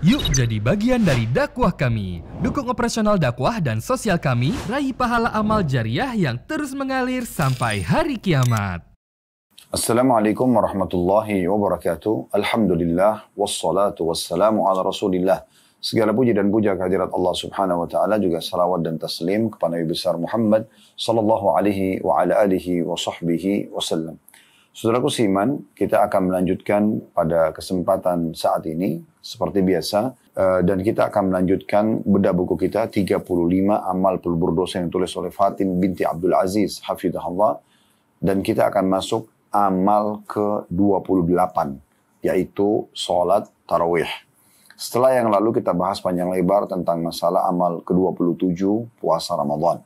Yuk jadi bagian dari dakwah kami. Dukung operasional dakwah dan sosial kami, raih pahala amal jariah yang terus mengalir sampai hari kiamat. Assalamualaikum warahmatullahi wabarakatuh. Alhamdulillah, wassalatu wassalamu ala rasulillah. Segala puji dan puja kehadirat Allah subhanahu wa ta'ala juga salawat dan taslim kepada Nabi besar Muhammad sallallahu alaihi wa ala alihi wa sahbihi wasallam. Saudaraku Siman, kita akan melanjutkan pada kesempatan saat ini seperti biasa eh, dan kita akan melanjutkan bedah buku kita 35 amal pelubur dosa yang ditulis oleh Fatim binti Abdul Aziz hafizahullah dan kita akan masuk amal ke-28 yaitu sholat tarawih. Setelah yang lalu kita bahas panjang lebar tentang masalah amal ke-27 puasa Ramadan.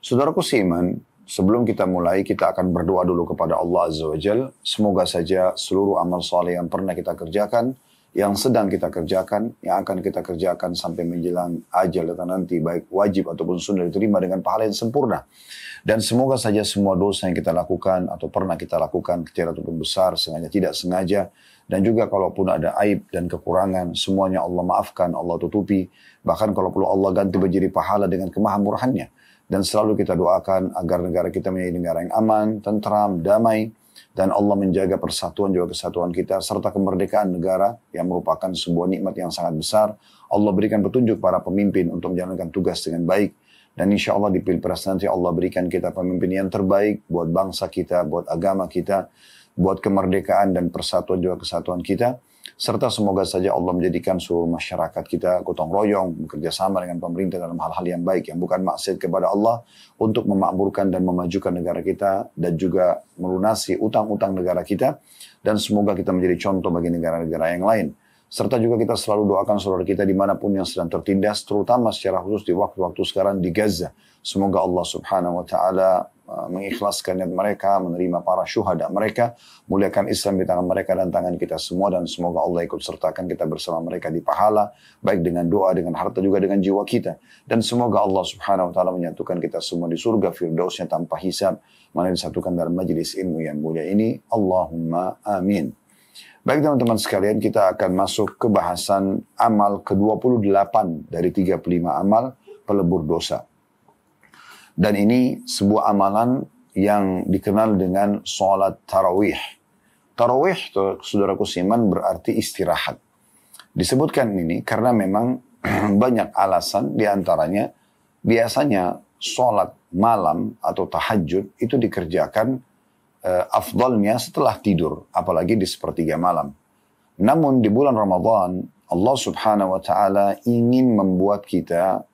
Saudaraku Siman, Sebelum kita mulai, kita akan berdoa dulu kepada Allah Azza wa Jal. Semoga saja seluruh amal soleh yang pernah kita kerjakan, yang sedang kita kerjakan, yang akan kita kerjakan sampai menjelang ajal atau nanti, baik wajib ataupun sunnah diterima dengan pahala yang sempurna. Dan semoga saja semua dosa yang kita lakukan atau pernah kita lakukan, kecil ataupun besar, sengaja tidak sengaja, dan juga kalaupun ada aib dan kekurangan, semuanya Allah maafkan, Allah tutupi. Bahkan kalau perlu Allah ganti menjadi pahala dengan kemahamurahannya dan selalu kita doakan agar negara kita menjadi negara yang aman, tentram, damai dan Allah menjaga persatuan juga kesatuan kita serta kemerdekaan negara yang merupakan sebuah nikmat yang sangat besar. Allah berikan petunjuk para pemimpin untuk menjalankan tugas dengan baik dan insya Allah di pilpres nanti Allah berikan kita pemimpin yang terbaik buat bangsa kita, buat agama kita, buat kemerdekaan dan persatuan juga kesatuan kita. Serta semoga saja Allah menjadikan seluruh masyarakat kita gotong royong, bekerja sama dengan pemerintah dalam hal-hal yang baik, yang bukan maksiat kepada Allah, untuk memakmurkan dan memajukan negara kita, dan juga melunasi utang-utang negara kita, dan semoga kita menjadi contoh bagi negara-negara yang lain. Serta juga kita selalu doakan saudara kita dimanapun yang sedang tertindas, terutama secara khusus di waktu-waktu sekarang di Gaza, Semoga Allah Subhanahu wa taala uh, mengikhlaskan niat mereka, menerima para syuhada mereka, muliakan Islam di tangan mereka dan tangan kita semua dan semoga Allah ikut sertakan kita bersama mereka di pahala, baik dengan doa, dengan harta juga dengan jiwa kita. Dan semoga Allah subhanahu wa ta'ala menyatukan kita semua di surga firdausnya tanpa hisab, mana disatukan dalam majelis ilmu yang mulia ini. Allahumma amin. Baik teman-teman sekalian, kita akan masuk ke bahasan amal ke-28 dari 35 amal pelebur dosa. Dan ini sebuah amalan yang dikenal dengan sholat tarawih. Tarawih, saudaraku siman, berarti istirahat. Disebutkan ini karena memang banyak alasan diantaranya biasanya sholat malam atau tahajud itu dikerjakan e, eh, afdalnya setelah tidur, apalagi di sepertiga malam. Namun di bulan Ramadan, Allah subhanahu wa ta'ala ingin membuat kita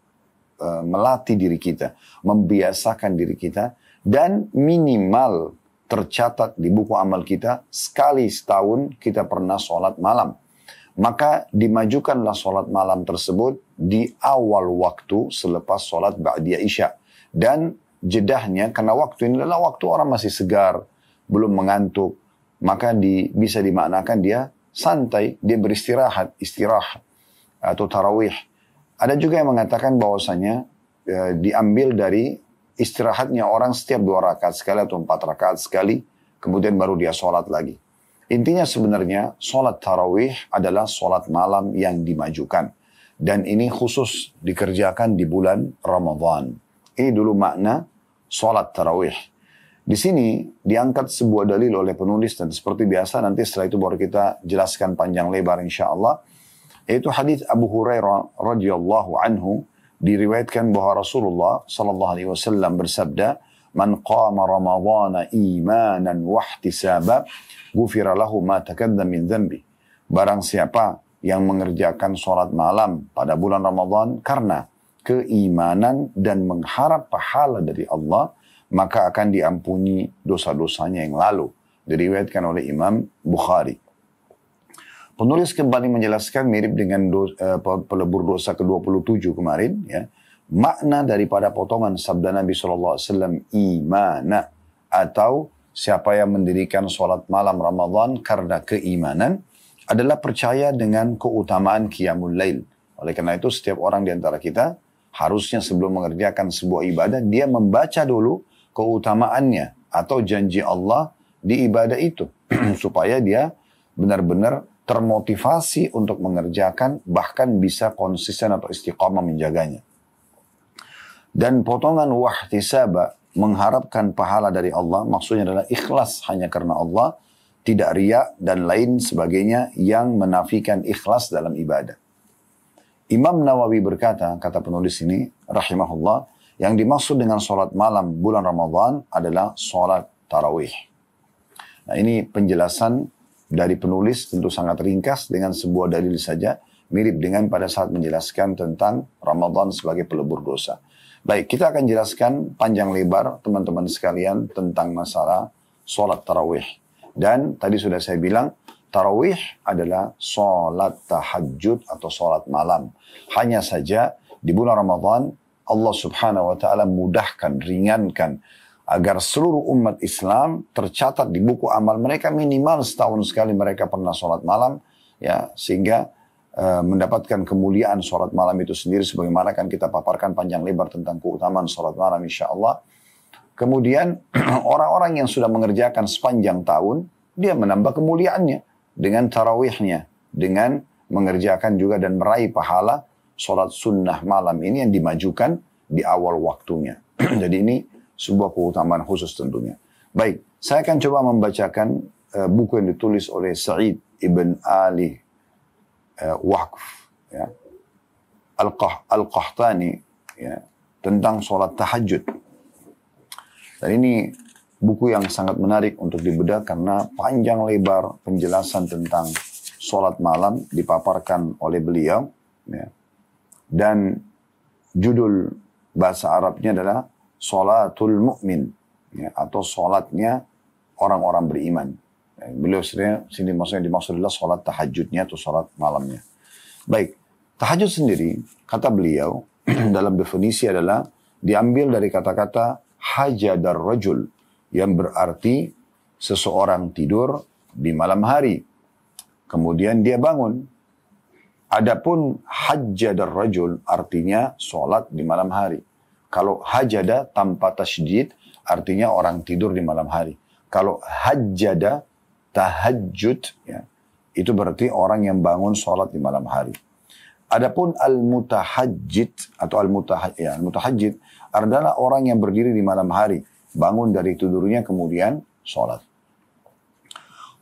Eh, melatih diri kita, membiasakan diri kita, dan minimal tercatat di buku amal kita sekali setahun kita pernah sholat malam. Maka dimajukanlah sholat malam tersebut di awal waktu selepas sholat Ba'diyah Isya. Dan jedahnya karena waktu ini adalah waktu orang masih segar, belum mengantuk. Maka di, bisa dimaknakan dia santai, dia beristirahat, istirahat atau tarawih ada juga yang mengatakan bahwasanya e, diambil dari istirahatnya orang setiap dua rakaat sekali atau empat rakaat sekali, kemudian baru dia sholat lagi. Intinya sebenarnya sholat tarawih adalah sholat malam yang dimajukan. Dan ini khusus dikerjakan di bulan Ramadhan. Ini dulu makna sholat tarawih. Di sini diangkat sebuah dalil oleh penulis dan seperti biasa nanti setelah itu baru kita jelaskan panjang lebar insya Allah yaitu hadis Abu Hurairah radhiyallahu anhu diriwayatkan bahwa Rasulullah sallallahu alaihi wasallam bersabda man qama ramadhana imanan wahtisaba ghufira lahu ma takadda min dhanbi barang siapa yang mengerjakan sholat malam pada bulan Ramadan karena keimanan dan mengharap pahala dari Allah maka akan diampuni dosa-dosanya yang lalu diriwayatkan oleh Imam Bukhari Penulis kembali menjelaskan mirip dengan do, uh, pelebur dosa ke-27 kemarin ya. Makna daripada potongan sabda Nabi SAW imana atau siapa yang mendirikan sholat malam Ramadan karena keimanan adalah percaya dengan keutamaan Qiyamul Lail. Oleh karena itu setiap orang di antara kita harusnya sebelum mengerjakan sebuah ibadah dia membaca dulu keutamaannya atau janji Allah di ibadah itu supaya dia benar-benar termotivasi untuk mengerjakan bahkan bisa konsisten atau istiqomah menjaganya. Dan potongan wahtisaba mengharapkan pahala dari Allah maksudnya adalah ikhlas hanya karena Allah, tidak riak dan lain sebagainya yang menafikan ikhlas dalam ibadah. Imam Nawawi berkata, kata penulis ini, rahimahullah, yang dimaksud dengan sholat malam bulan Ramadhan adalah sholat tarawih. Nah ini penjelasan dari penulis tentu sangat ringkas dengan sebuah dalil saja mirip dengan pada saat menjelaskan tentang Ramadan sebagai pelebur dosa. Baik, kita akan jelaskan panjang lebar teman-teman sekalian tentang masalah sholat tarawih. Dan tadi sudah saya bilang, tarawih adalah sholat tahajud atau sholat malam. Hanya saja di bulan Ramadan Allah subhanahu wa ta'ala mudahkan, ringankan agar seluruh umat Islam tercatat di buku amal mereka minimal setahun sekali mereka pernah sholat malam ya sehingga e, mendapatkan kemuliaan sholat malam itu sendiri sebagaimana kan kita paparkan panjang lebar tentang keutamaan sholat malam insya Allah kemudian orang-orang yang sudah mengerjakan sepanjang tahun dia menambah kemuliaannya dengan tarawihnya dengan mengerjakan juga dan meraih pahala sholat sunnah malam ini yang dimajukan di awal waktunya. Jadi ini sebuah keutamaan khusus tentunya. Baik, saya akan coba membacakan uh, buku yang ditulis oleh Sa'id Ibn Ali uh, Waqf ya. al qahtani ya, tentang sholat tahajud. Dan ini buku yang sangat menarik untuk dibedah karena panjang lebar penjelasan tentang sholat malam dipaparkan oleh beliau. Ya. Dan judul bahasa Arabnya adalah salatul mu'min ya, atau salatnya orang-orang beriman. Ya, beliau sebenarnya sini maksudnya dimaksud adalah salat tahajudnya atau salat malamnya. Baik, tahajud sendiri kata beliau dalam definisi adalah diambil dari kata-kata hajadar rajul yang berarti seseorang tidur di malam hari. Kemudian dia bangun. Adapun hajjadar rajul artinya sholat di malam hari. Kalau hajada tanpa tasjid, artinya orang tidur di malam hari. Kalau hajada tahajud ya, itu berarti orang yang bangun sholat di malam hari. Adapun al-mutahajjid atau ya, al-mutahajjid ya, al adalah orang yang berdiri di malam hari, bangun dari tidurnya kemudian sholat.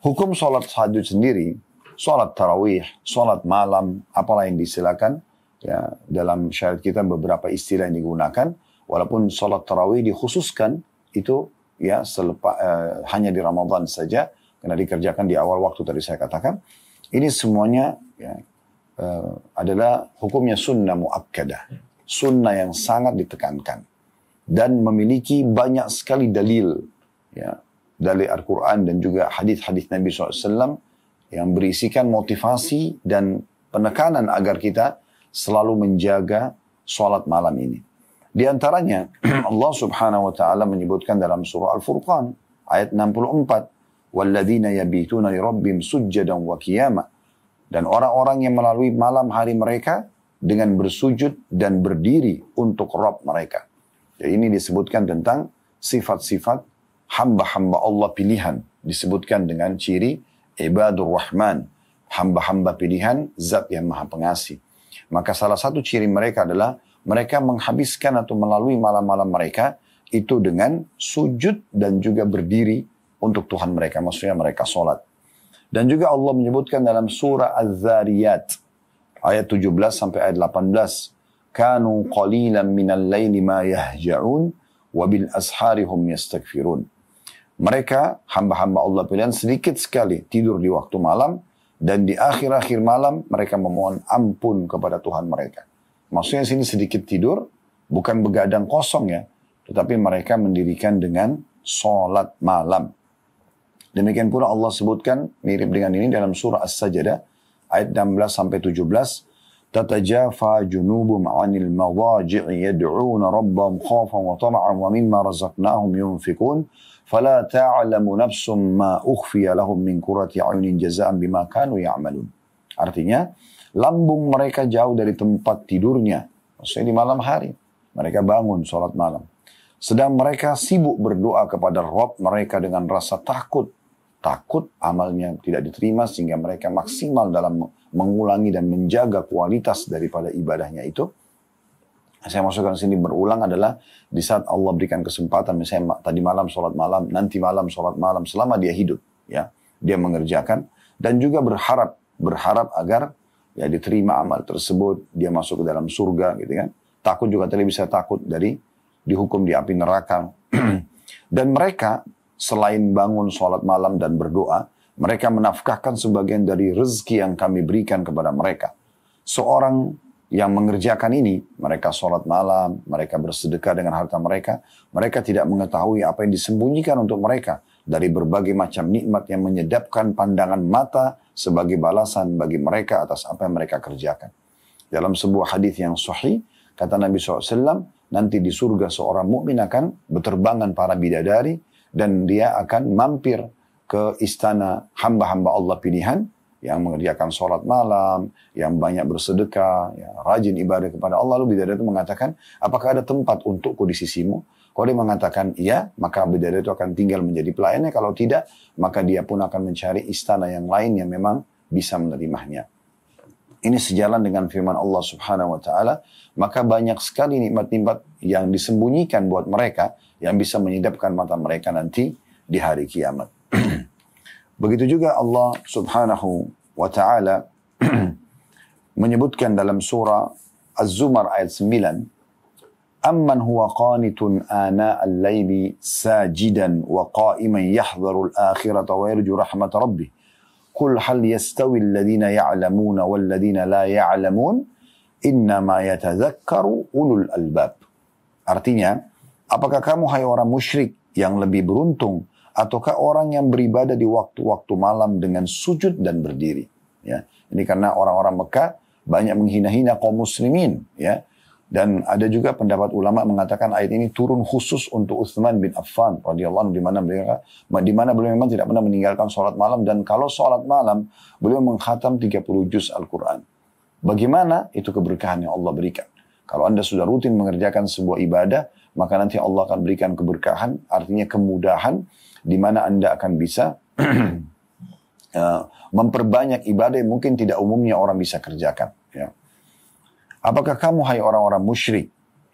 Hukum sholat tahajud sendiri, sholat tarawih, sholat malam, apalah yang disilakan, Ya, dalam syariat kita beberapa istilah yang digunakan, walaupun sholat tarawih dikhususkan itu ya selepa eh, hanya di Ramadan saja karena dikerjakan di awal waktu tadi saya katakan. Ini semuanya ya, eh, adalah hukumnya sunnah muakkadah, sunnah yang sangat ditekankan dan memiliki banyak sekali dalil ya dalil Al-Quran dan juga hadis-hadis Nabi SAW yang berisikan motivasi dan penekanan agar kita selalu menjaga sholat malam ini. Di antaranya Allah subhanahu wa ta'ala menyebutkan dalam surah Al-Furqan ayat 64. وَالَّذِينَ يَبِيتُونَ لِرَبِّمْ سُجَّدًا وَكِيَامًا Dan orang-orang yang melalui malam hari mereka dengan bersujud dan berdiri untuk Rob mereka. Jadi ini disebutkan tentang sifat-sifat hamba-hamba Allah pilihan. Disebutkan dengan ciri ibadur rahman. Hamba-hamba pilihan zat yang maha pengasih. Maka salah satu ciri mereka adalah mereka menghabiskan atau melalui malam-malam mereka itu dengan sujud dan juga berdiri untuk Tuhan mereka. Maksudnya mereka sholat. Dan juga Allah menyebutkan dalam surah Az-Zariyat ayat 17 sampai ayat 18. Kanu qalilan minal laili ma yahja'un wabil asharihum yastakfirun. Mereka, hamba-hamba Allah pilihan sedikit sekali tidur di waktu malam dan di akhir-akhir malam mereka memohon ampun kepada Tuhan mereka. Maksudnya sini sedikit tidur, bukan begadang kosong ya. Tetapi mereka mendirikan dengan sholat malam. Demikian pula Allah sebutkan mirip dengan ini dalam surah As-Sajdah ayat 16 sampai 17. تتجافى mawaji'i yad'una المضاجع يدعون wa خوفا wa mimma رزقناهم yunfikun. فلا تَعْلَمُ nafsum مَا أُخْفِيَ لَهُمْ مِنْ qurrati ayunin جَزَاءً بِمَا كَانُوا يَعْمَلُونَ. Artinya, lambung mereka jauh dari tempat tidurnya. Maksudnya di malam hari. Mereka bangun sholat malam. Sedang mereka sibuk berdoa kepada Rob mereka dengan rasa takut. Takut amalnya tidak diterima sehingga mereka maksimal dalam mengulangi dan menjaga kualitas daripada ibadahnya itu saya masukkan sini berulang adalah di saat Allah berikan kesempatan misalnya tadi malam sholat malam nanti malam sholat malam selama dia hidup ya dia mengerjakan dan juga berharap berharap agar ya diterima amal tersebut dia masuk ke dalam surga gitu kan takut juga tadi bisa takut dari dihukum di api neraka dan mereka selain bangun sholat malam dan berdoa mereka menafkahkan sebagian dari rezeki yang kami berikan kepada mereka seorang yang mengerjakan ini, mereka sholat malam, mereka bersedekah dengan harta mereka, mereka tidak mengetahui apa yang disembunyikan untuk mereka dari berbagai macam nikmat yang menyedapkan pandangan mata sebagai balasan bagi mereka atas apa yang mereka kerjakan. Dalam sebuah hadis yang sahih, kata Nabi SAW, nanti di surga seorang mukmin akan berterbangan para bidadari dan dia akan mampir ke istana hamba-hamba Allah pilihan yang mengerjakan sholat malam, yang banyak bersedekah, ya, rajin ibadah kepada Allah. Lalu bidadari itu mengatakan, apakah ada tempat untukku di sisimu? Kalau dia mengatakan iya, maka bidadari itu akan tinggal menjadi pelayannya. Kalau tidak, maka dia pun akan mencari istana yang lain yang memang bisa menerimanya. Ini sejalan dengan firman Allah Subhanahu wa taala, maka banyak sekali nikmat-nikmat yang disembunyikan buat mereka yang bisa menyedapkan mata mereka nanti di hari kiamat. Begitu juga Allah subhanahu wa ta'ala menyebutkan dalam surah Az-Zumar ayat 9. Amman huwa qanitun ana al-layli sajidan wa qa'iman yahdharu al-akhirata wa yarju rahmat rabbih. Qul hal yastawi alladhina ya'lamuna walladhina la ya'lamun Artinya, apakah kamu hai orang musyrik yang lebih beruntung ataukah orang yang beribadah di waktu-waktu malam dengan sujud dan berdiri ya ini karena orang-orang Mekah banyak menghina-hina kaum muslimin ya dan ada juga pendapat ulama mengatakan ayat ini turun khusus untuk Utsman bin Affan radhiyallahu anhu di mana mereka di mana beliau memang tidak pernah meninggalkan sholat malam dan kalau sholat malam beliau menghatam 30 juz Al-Qur'an. Bagaimana itu keberkahan yang Allah berikan. Kalau Anda sudah rutin mengerjakan sebuah ibadah, maka nanti Allah akan berikan keberkahan, artinya kemudahan di mana Anda akan bisa uh, memperbanyak ibadah yang mungkin tidak umumnya orang bisa kerjakan. Ya. Apakah kamu hai orang-orang musyrik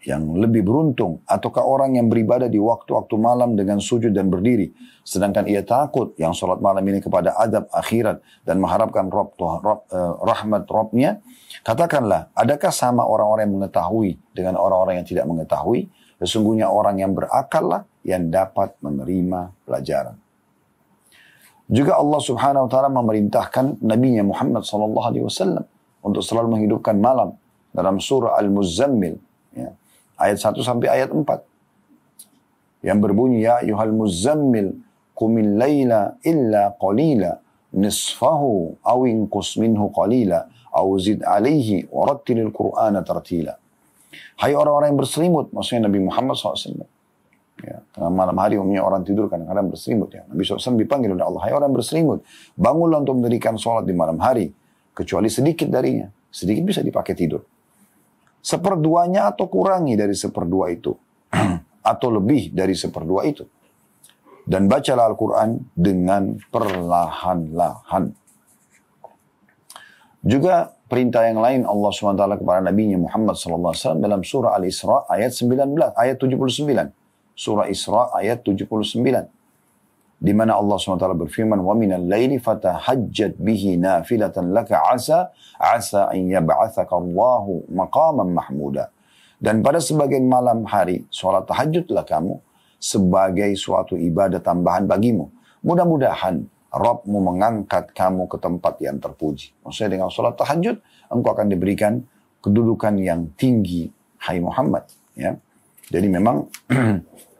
yang lebih beruntung ataukah orang yang beribadah di waktu-waktu malam dengan sujud dan berdiri sedangkan ia takut yang sholat malam ini kepada adab akhirat dan mengharapkan rob, rob, uh, rahmat robnya katakanlah adakah sama orang-orang yang mengetahui dengan orang-orang yang tidak mengetahui Sesungguhnya orang yang berakal lah yang dapat menerima pelajaran. Juga Allah Subhanahu wa taala memerintahkan nabinya Muhammad sallallahu alaihi wasallam untuk selalu menghidupkan malam dalam surah al muzzammil ya, ayat 1 sampai ayat 4 yang berbunyi ya ayyuhal muzzammil, qumil laila illa qalila nisfahu aw inqus minhu qalila aw zid alaihi warattilil qur'ana tartila Hai orang-orang yang berselimut, maksudnya Nabi Muhammad SAW. Ya, tengah malam hari umumnya orang tidur kadang-kadang berselimut. Ya. Nabi SAW dipanggil oleh Allah, hai orang yang berselimut. Bangunlah untuk mendirikan sholat di malam hari. Kecuali sedikit darinya. Sedikit bisa dipakai tidur. Seperduanya atau kurangi dari seperdua itu. atau lebih dari seperdua itu. Dan bacalah Al-Quran dengan perlahan-lahan. Juga perintah yang lain Allah SWT kepada Nabi Muhammad SAW dalam surah Al-Isra ayat 19 ayat 79. Surah Isra ayat 79. Di mana Allah SWT berfirman, وَمِنَ اللَّيْلِ فَتَهَجَّدْ بِهِ نَافِلَةً لَكَ عَسَى عَسَى أَنْ يَبْعَثَكَ اللَّهُ مَقَامًا مَحْمُودًا Dan pada sebagian malam hari, sholat tahajudlah kamu sebagai suatu ibadah tambahan bagimu. Mudah-mudahan Robmu mengangkat kamu ke tempat yang terpuji. Maksudnya dengan sholat tahajud, engkau akan diberikan kedudukan yang tinggi, hai Muhammad. Ya. Jadi memang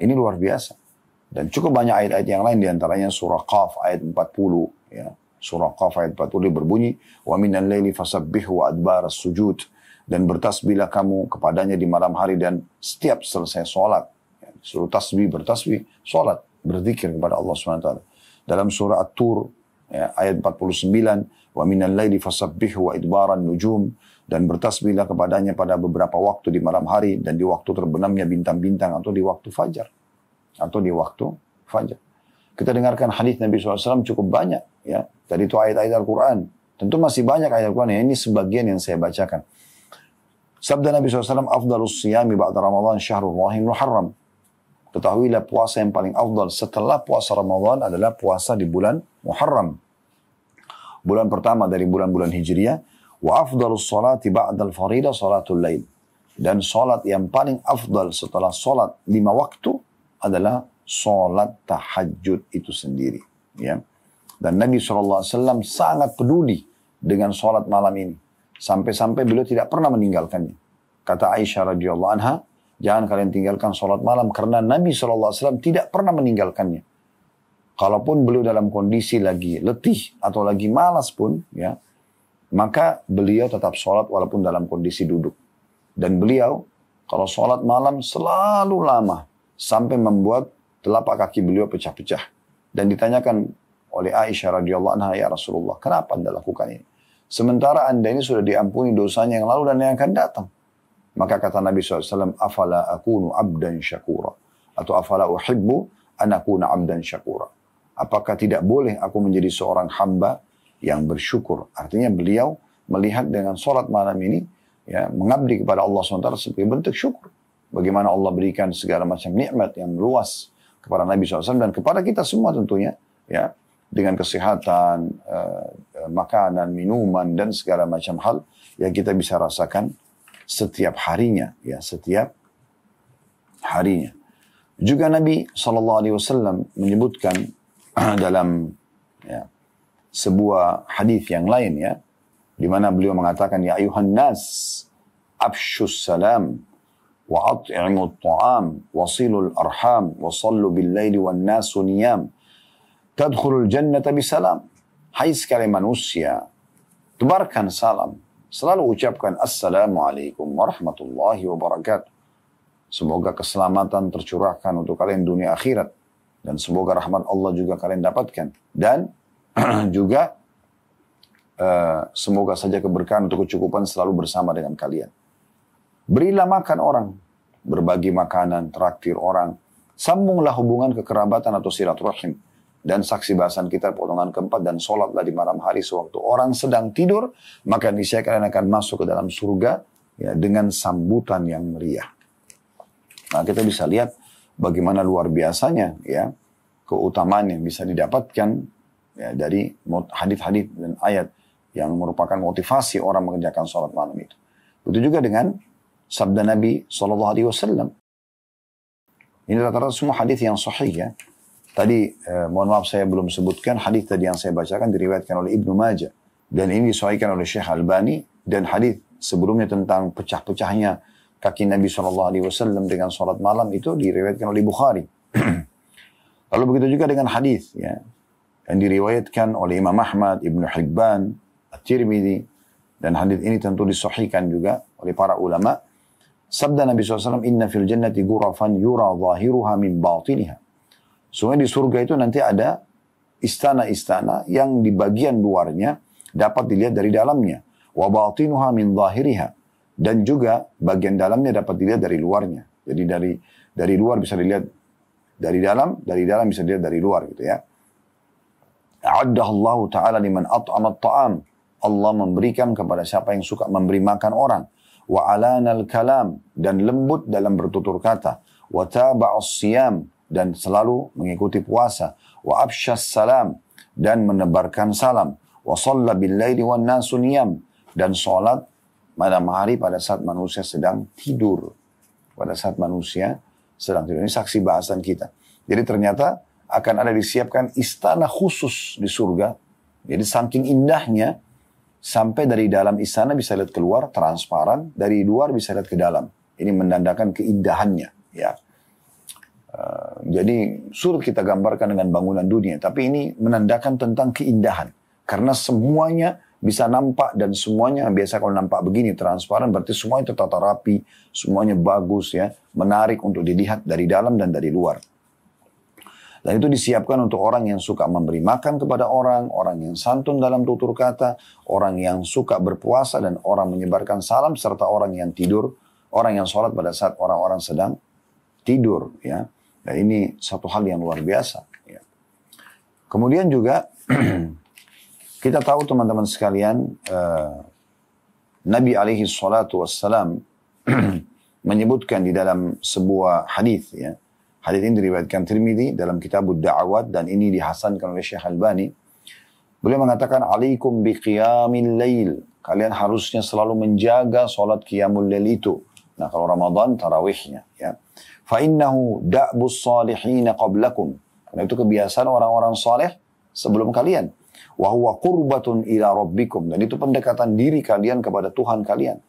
ini luar biasa. Dan cukup banyak ayat-ayat yang lain diantaranya surah Qaf ayat 40. Ya. Surah Qaf ayat 40 berbunyi, وَمِنَ اللَّيْلِ wa adbar sujud Dan bertasbihlah kamu kepadanya di malam hari dan setiap selesai sholat. Ya. Suruh tasbih, bertasbih, sholat, berzikir kepada Allah SWT dalam surah At-Tur ya, ayat 49 wa minal laili fasabbihu wa idbaran nujum dan bertasbihlah kepadanya pada beberapa waktu di malam hari dan di waktu terbenamnya bintang-bintang atau di waktu fajar atau di waktu fajar. Kita dengarkan hadis Nabi SAW cukup banyak ya. Tadi itu ayat-ayat Al-Quran. Tentu masih banyak ayat Al-Quran ya. Ini sebagian yang saya bacakan. Sabda Nabi SAW, Afdalus siyami ba'da Ramadan syahrul rahim muharram. Ketahuilah puasa yang paling afdal setelah puasa Ramadan adalah puasa di bulan Muharram. Bulan pertama dari bulan-bulan Hijriah. Wa afdalus salati ba'dal farida salatul lain. Dan salat yang paling afdal setelah salat lima waktu adalah salat tahajud itu sendiri. Ya. Dan Nabi SAW sangat peduli dengan salat malam ini. Sampai-sampai beliau tidak pernah meninggalkannya. Kata Aisyah radhiyallahu anha, Jangan kalian tinggalkan sholat malam karena Nabi Alaihi Wasallam tidak pernah meninggalkannya. Kalaupun beliau dalam kondisi lagi letih atau lagi malas pun, ya, maka beliau tetap sholat walaupun dalam kondisi duduk. Dan beliau kalau sholat malam selalu lama sampai membuat telapak kaki beliau pecah-pecah. Dan ditanyakan oleh Aisyah radhiyallahu anha ya Rasulullah, kenapa anda lakukan ini? Sementara anda ini sudah diampuni dosanya yang lalu dan yang akan datang. Maka kata Nabi SAW, afala akunu abdan syakura. Atau afala uhibbu anakuna abdan syakura. Apakah tidak boleh aku menjadi seorang hamba yang bersyukur? Artinya beliau melihat dengan sholat malam ini, ya, mengabdi kepada Allah SWT sebagai bentuk syukur. Bagaimana Allah berikan segala macam nikmat yang luas kepada Nabi SAW dan kepada kita semua tentunya. ya Dengan kesehatan, eh, eh, makanan, minuman, dan segala macam hal yang kita bisa rasakan setiap harinya ya setiap harinya. Juga Nabi Shallallahu Alaihi Wasallam menyebutkan dalam ya, sebuah hadis yang lain ya, di mana beliau mengatakan ya ayuhan nas abshus salam wa at'imu ta'am Silul arham wa sallu bil laili wan nasu niyam tadkhulul jannata bisalam hai sekali manusia tebarkan salam Selalu ucapkan Assalamualaikum warahmatullahi wabarakatuh. Semoga keselamatan tercurahkan untuk kalian dunia akhirat. Dan semoga rahmat Allah juga kalian dapatkan. Dan juga uh, semoga saja keberkahan untuk kecukupan selalu bersama dengan kalian. Berilah makan orang. Berbagi makanan, traktir orang. Sambunglah hubungan kekerabatan atau silaturahim dan saksi bahasan kita potongan keempat dan sholatlah di malam hari sewaktu orang sedang tidur maka niscaya kalian akan masuk ke dalam surga ya, dengan sambutan yang meriah. Nah kita bisa lihat bagaimana luar biasanya ya keutamaan yang bisa didapatkan ya, dari hadith-hadith dan ayat yang merupakan motivasi orang mengerjakan sholat malam itu. Itu juga dengan sabda Nabi Shallallahu Alaihi Wasallam. Ini rata-rata semua hadis yang sahih ya. Tadi eh, mohon maaf saya belum sebutkan hadis tadi yang saya bacakan diriwayatkan oleh Ibnu Majah dan ini disuaikan oleh Syekh Albani dan hadis sebelumnya tentang pecah-pecahnya kaki Nabi Shallallahu Alaihi Wasallam dengan sholat malam itu diriwayatkan oleh Bukhari. Lalu begitu juga dengan hadis ya yang diriwayatkan oleh Imam Ahmad, Ibnu Hibban, At-Tirmidzi dan hadis ini tentu disahihkan juga oleh para ulama. Sabda Nabi SAW, Inna fil jannati gurafan yura zahiruha min batiniha Sungai di surga itu nanti ada istana-istana yang di bagian luarnya dapat dilihat dari dalamnya. Wa min zahiriha. Dan juga bagian dalamnya dapat dilihat dari luarnya. Jadi dari dari luar bisa dilihat dari dalam, dari dalam bisa dilihat dari luar gitu ya. Allah Ta'ala liman at'amat ta'am. Allah memberikan kepada siapa yang suka memberi makan orang. Wa alanal kalam. Dan lembut dalam bertutur kata. Wa taba'as siyam dan selalu mengikuti puasa. Wa absyas salam dan menebarkan salam. Wa shalla billaili wan nasu niyam dan sholat malam hari pada saat manusia sedang tidur. Pada saat manusia sedang tidur. Ini saksi bahasan kita. Jadi ternyata akan ada disiapkan istana khusus di surga. Jadi saking indahnya sampai dari dalam istana bisa lihat keluar transparan, dari luar bisa lihat ke dalam. Ini menandakan keindahannya, ya. Ah, jadi suruh kita gambarkan dengan bangunan dunia, tapi ini menandakan tentang keindahan karena semuanya bisa nampak dan semuanya biasa kalau nampak begini transparan berarti semuanya tertata rapi, semuanya bagus ya, menarik untuk dilihat dari dalam dan dari luar. Dan itu disiapkan untuk orang yang suka memberi makan kepada orang, orang yang santun dalam tutur kata, orang yang suka berpuasa dan orang menyebarkan salam serta orang yang tidur, orang yang sholat pada saat orang-orang sedang tidur ya. Nah, ini satu hal yang luar biasa. Ya. Kemudian juga kita tahu teman-teman sekalian uh, Nabi alaihi salatu wassalam menyebutkan di dalam sebuah hadis ya. Hadis ini diriwayatkan Tirmidzi dalam kitab Da'awat dan ini dihasankan oleh Syekh Albani. Beliau mengatakan alaikum biqiyamil lail. Kalian harusnya selalu menjaga salat qiyamul lail itu. Nah, kalau Ramadan tarawihnya ya. فَإِنَّهُ da'bus الصَّالِحِينَ قَبْلَكُمْ Karena itu kebiasaan orang-orang saleh sebelum kalian. وَهُوَ قُرْبَةٌ إِلَى رَبِّكُمْ Dan itu pendekatan diri kalian kepada Tuhan kalian.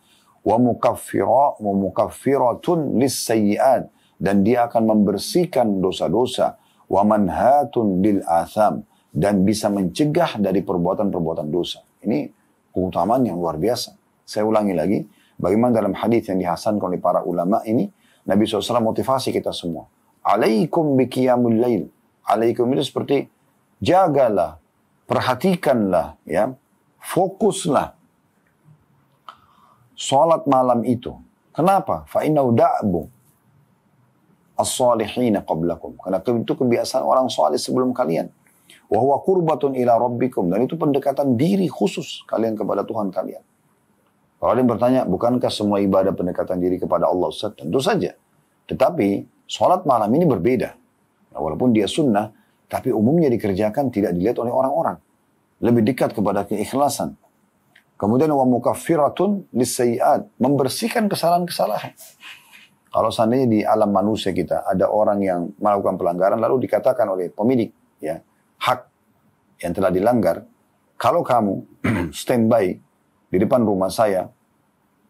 mukaffiratun لِسَّيِّئَاتِ Dan dia akan membersihkan dosa-dosa. وَمَنْهَاتٌ لِلْآثَامِ Dan bisa mencegah dari perbuatan-perbuatan dosa. Ini keutamaan yang luar biasa. Saya ulangi lagi, bagaimana dalam hadis yang dihasankan oleh para ulama ini, Nabi SAW motivasi kita semua. Alaikum biqiyamul lail. Alaikum itu seperti jagalah, perhatikanlah, ya, fokuslah sholat malam itu. Kenapa? Fa'inau da'bu as-salihina qablakum. Karena itu kebiasaan orang salih sebelum kalian. Wahwa kurbatun ila rabbikum. Dan itu pendekatan diri khusus kalian kepada Tuhan kalian. Kalau ada bertanya, bukankah semua ibadah pendekatan diri kepada Allah Ustaz? Tentu saja. Tetapi, sholat malam ini berbeda. Nah, walaupun dia sunnah, tapi umumnya dikerjakan tidak dilihat oleh orang-orang. Lebih dekat kepada keikhlasan. Kemudian, wa mukaffiratun lisayiat. Membersihkan kesalahan-kesalahan. Kalau seandainya di alam manusia kita ada orang yang melakukan pelanggaran lalu dikatakan oleh pemilik ya hak yang telah dilanggar, kalau kamu standby di depan rumah saya,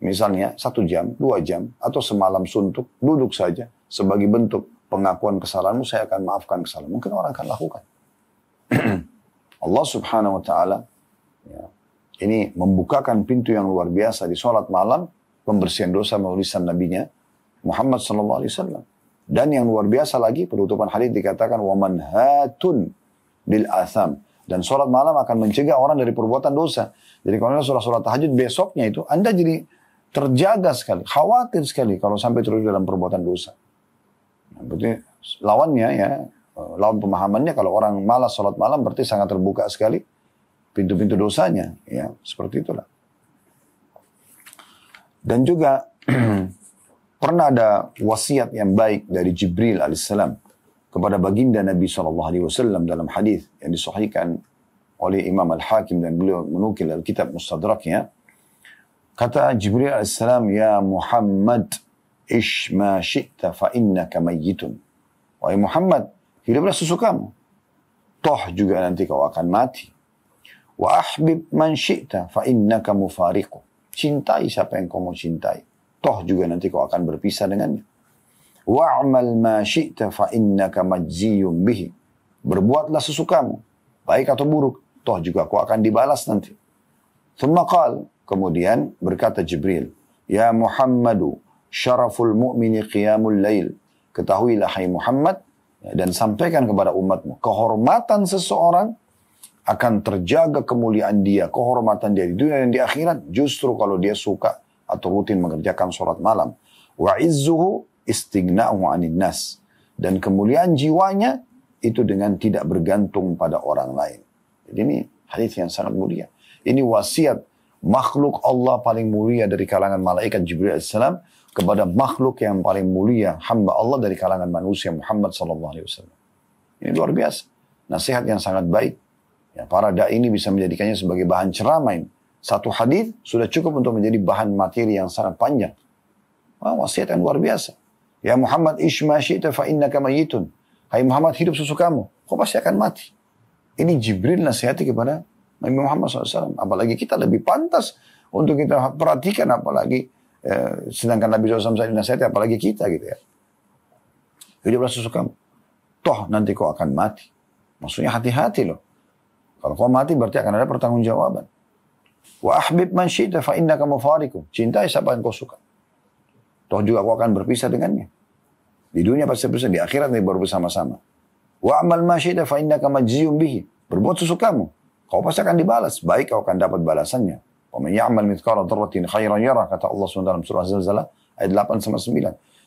misalnya satu jam, dua jam, atau semalam suntuk, duduk saja sebagai bentuk pengakuan kesalahanmu, saya akan maafkan kesalahan. Mungkin orang akan lakukan. Allah subhanahu wa ta'ala ya, ini membukakan pintu yang luar biasa di sholat malam, pembersihan dosa melalui nabinya Muhammad sallallahu alaihi wasallam. Dan yang luar biasa lagi penutupan hadis dikatakan waman hatun bil asam dan sholat malam akan mencegah orang dari perbuatan dosa. Jadi kalau sholat-sholat tahajud besoknya itu Anda jadi terjaga sekali, khawatir sekali kalau sampai terus dalam perbuatan dosa. Nah, berarti lawannya ya, eh, lawan pemahamannya kalau orang malas sholat malam berarti sangat terbuka sekali pintu-pintu dosanya. Ya, seperti itulah. Dan juga pernah ada wasiat yang baik dari Jibril alaihissalam kepada baginda Nabi Shallallahu Alaihi Wasallam dalam hadis yang disahihkan oleh Imam Al Hakim dan beliau menukil dari kitab Mustadraknya. Kata Jibril alaihissalam, Ya Muhammad, ish ma syi'ta fa innaka mayyitun. Wahai Muhammad, hiduplah sesukamu. Toh juga nanti kau akan mati. Wa ahbib man syi'ta fa innaka fariku. Cintai siapa yang kau mau cintai. Toh juga nanti kau akan berpisah dengannya wa'mal ma syi'ta fa innaka majziyun bihi. Berbuatlah sesukamu, baik atau buruk, toh juga aku akan dibalas nanti. Thumma qal, kemudian berkata Jibril, Ya Muhammadu, syaraful mu'mini qiyamul lail. Ketahuilah hai Muhammad, ya, dan sampaikan kepada umatmu, kehormatan seseorang akan terjaga kemuliaan dia, kehormatan dia di dunia dan di akhirat, justru kalau dia suka atau rutin mengerjakan sholat malam. Wa izzuhu istighna'u anin nas dan kemuliaan jiwanya itu dengan tidak bergantung pada orang lain. Jadi ini hadis yang sangat mulia. Ini wasiat makhluk Allah paling mulia dari kalangan malaikat Jibril alaihissalam kepada makhluk yang paling mulia hamba Allah dari kalangan manusia Muhammad sallallahu alaihi wasallam. Ini luar biasa. Nasihat yang sangat baik. Ya, para dai ini bisa menjadikannya sebagai bahan ceramah Satu hadis sudah cukup untuk menjadi bahan materi yang sangat panjang. Wah, wasiat yang luar biasa. Ya Muhammad isma syi'ta fa innaka mayitun. Hai Muhammad hidup susu kamu. Kau pasti akan mati. Ini Jibril nasihati kepada Nabi Muhammad SAW. Apalagi kita lebih pantas untuk kita perhatikan apalagi eh, sedangkan Nabi SAW saya nasihati apalagi kita gitu ya. Hiduplah susu kamu. Toh nanti kau akan mati. Maksudnya hati-hati loh. Kalau kau mati berarti akan ada pertanggungjawaban. Wa ahbib man syi'ta fa innaka mufarikum. Cintai siapa yang kau suka. Toh juga aku akan berpisah dengannya. Di dunia pasti berpisah, di akhirat nanti baru bersama-sama. Wa amal masyidah fa'inna kama bihi. Berbuat susuk kamu. Kau pasti akan dibalas. Baik kau akan dapat balasannya. Wa man ya'mal mitkara dzarratin khairan yara kata Allah SWT dalam surah zalzalah ayat 8 sama 9.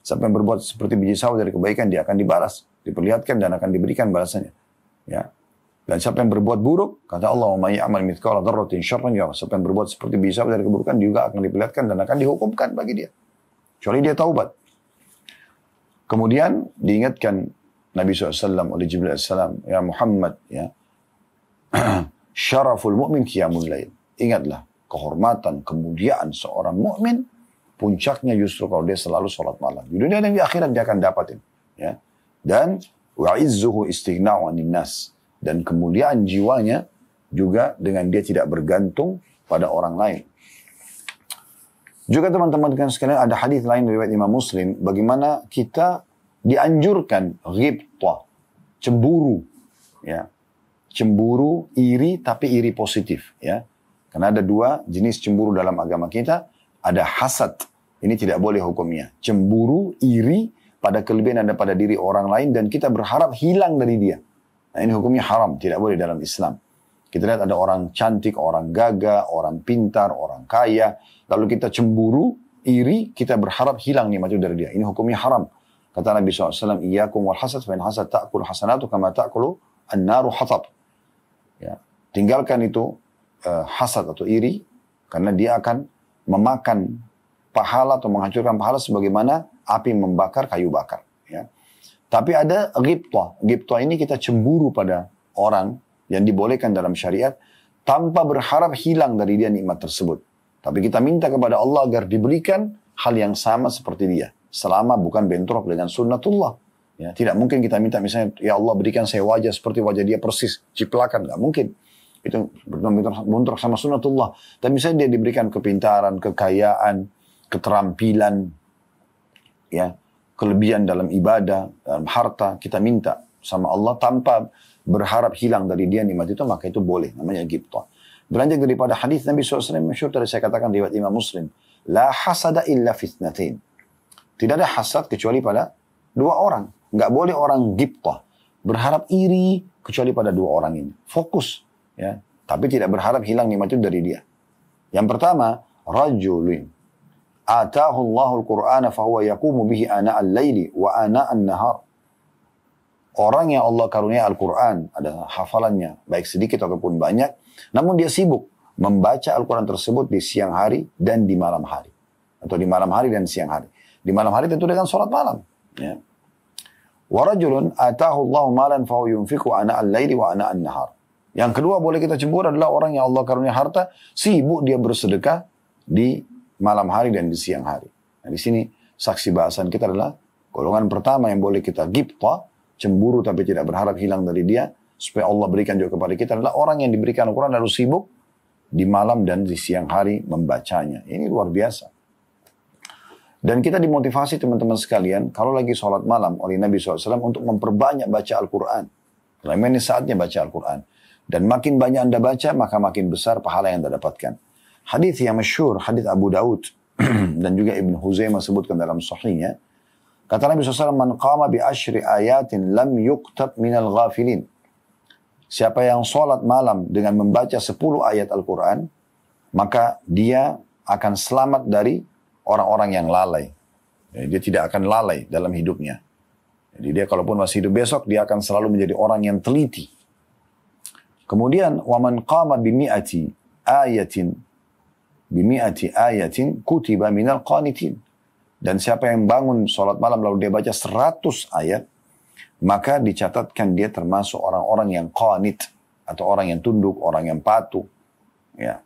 Siapa yang berbuat seperti biji sawah dari kebaikan dia akan dibalas, diperlihatkan dan akan diberikan balasannya. Ya. Dan siapa yang berbuat buruk, kata Allah, "Wa amal ya'mal mitkara dzarratin syarran yara." Siapa yang berbuat seperti biji sawah dari keburukan dia juga akan diperlihatkan dan akan dihukumkan bagi dia. Kecuali dia taubat. Kemudian diingatkan Nabi SAW oleh Jibril AS, Ya Muhammad, ya. Syaraful mu'min qiyamul lain. Ingatlah, kehormatan, kemuliaan seorang mu'min puncaknya justru kalau dia selalu sholat malam. Di dunia dan di akhirat dia akan dapatin. Ya. Dan wa'izzuhu istighna'u nas. Dan kemuliaan jiwanya juga dengan dia tidak bergantung pada orang lain. Juga teman-teman kan sekalian ada hadis lain dari Imam Muslim bagaimana kita dianjurkan ghibta, cemburu ya. Cemburu iri tapi iri positif ya. Karena ada dua jenis cemburu dalam agama kita, ada hasad. Ini tidak boleh hukumnya. Cemburu, iri pada kelebihan ada pada diri orang lain dan kita berharap hilang dari dia. Nah, ini hukumnya haram, tidak boleh dalam Islam. Kita lihat ada orang cantik, orang gagah, orang pintar, orang kaya, Lalu kita cemburu, iri, kita berharap hilang nikmat itu dari dia. Ini hukumnya haram. Kata Nabi SAW, Iyakum wal hasad, fa'in hasad ta'kul hasanatu kama ta'kulu an-naru hatab. Ya. Tinggalkan itu uh, hasad atau iri, karena dia akan memakan pahala atau menghancurkan pahala sebagaimana api membakar kayu bakar. Ya. Tapi ada ghibtah. Ghibtah ini kita cemburu pada orang yang dibolehkan dalam syariat tanpa berharap hilang dari dia nikmat tersebut. Tapi kita minta kepada Allah agar diberikan hal yang sama seperti dia. Selama bukan bentrok dengan sunnatullah. Ya, tidak mungkin kita minta misalnya, ya Allah berikan saya wajah seperti wajah dia persis. Ciplakan, nggak mungkin. Itu bentrok sama sunnatullah. Tapi misalnya dia diberikan kepintaran, kekayaan, keterampilan, ya kelebihan dalam ibadah, dalam harta, kita minta sama Allah tanpa berharap hilang dari dia nikmat itu, maka itu boleh. Namanya gibtah. Beranjak daripada hadis Nabi SAW masyur tadi saya katakan riwayat Imam Muslim. La hasada illa fitnatin. Tidak ada hasad kecuali pada dua orang. Nggak boleh orang gipta. Berharap iri kecuali pada dua orang ini. Fokus. ya Tapi tidak berharap hilang nikmat itu dari dia. Yang pertama, rajulin. Atahu Allahul Qur'ana fahuwa yakumu bihi ana al layli wa ana al nahar. Orang yang Allah karunia Al-Quran, ada hafalannya, baik sedikit ataupun banyak, namun dia sibuk membaca Al-Quran tersebut di siang hari dan di malam hari. Atau di malam hari dan siang hari. Di malam hari tentu dengan sholat malam. Ya. Warajulun atahu Allah malan fahu yunfiku ana al layli wa ana al nahar Yang kedua boleh kita cemburu adalah orang yang Allah karunia harta, sibuk dia bersedekah di malam hari dan di siang hari. Nah, di sini saksi bahasan kita adalah golongan pertama yang boleh kita gipta, cemburu tapi tidak berharap hilang dari dia, supaya Allah berikan juga kepada kita adalah orang yang diberikan Al-Quran harus sibuk di malam dan di siang hari membacanya. Ini luar biasa. Dan kita dimotivasi teman-teman sekalian, kalau lagi sholat malam oleh Nabi SAW untuk memperbanyak baca Al-Quran. Karena ini saatnya baca Al-Quran. Dan makin banyak Anda baca, maka makin besar pahala yang Anda dapatkan. Hadis yang masyur, hadis Abu Daud dan juga Ibn Huzaimah sebutkan dalam sahihnya. Kata Nabi SAW, Man qama bi ashri ayatin lam yuktab minal ghafilin. Siapa yang sholat malam dengan membaca 10 ayat Al-Quran, maka dia akan selamat dari orang-orang yang lalai. Jadi ya, dia tidak akan lalai dalam hidupnya. Jadi dia kalaupun masih hidup besok, dia akan selalu menjadi orang yang teliti. Kemudian, وَمَنْ قَامَ بِمِئَةِ آيَةٍ بِمِئَةِ آيَةٍ كُتِبَ مِنَ الْقَانِتِينَ Dan siapa yang bangun sholat malam lalu dia baca 100 ayat, maka dicatatkan dia termasuk orang-orang yang qanit atau orang yang tunduk, orang yang patuh. Ya.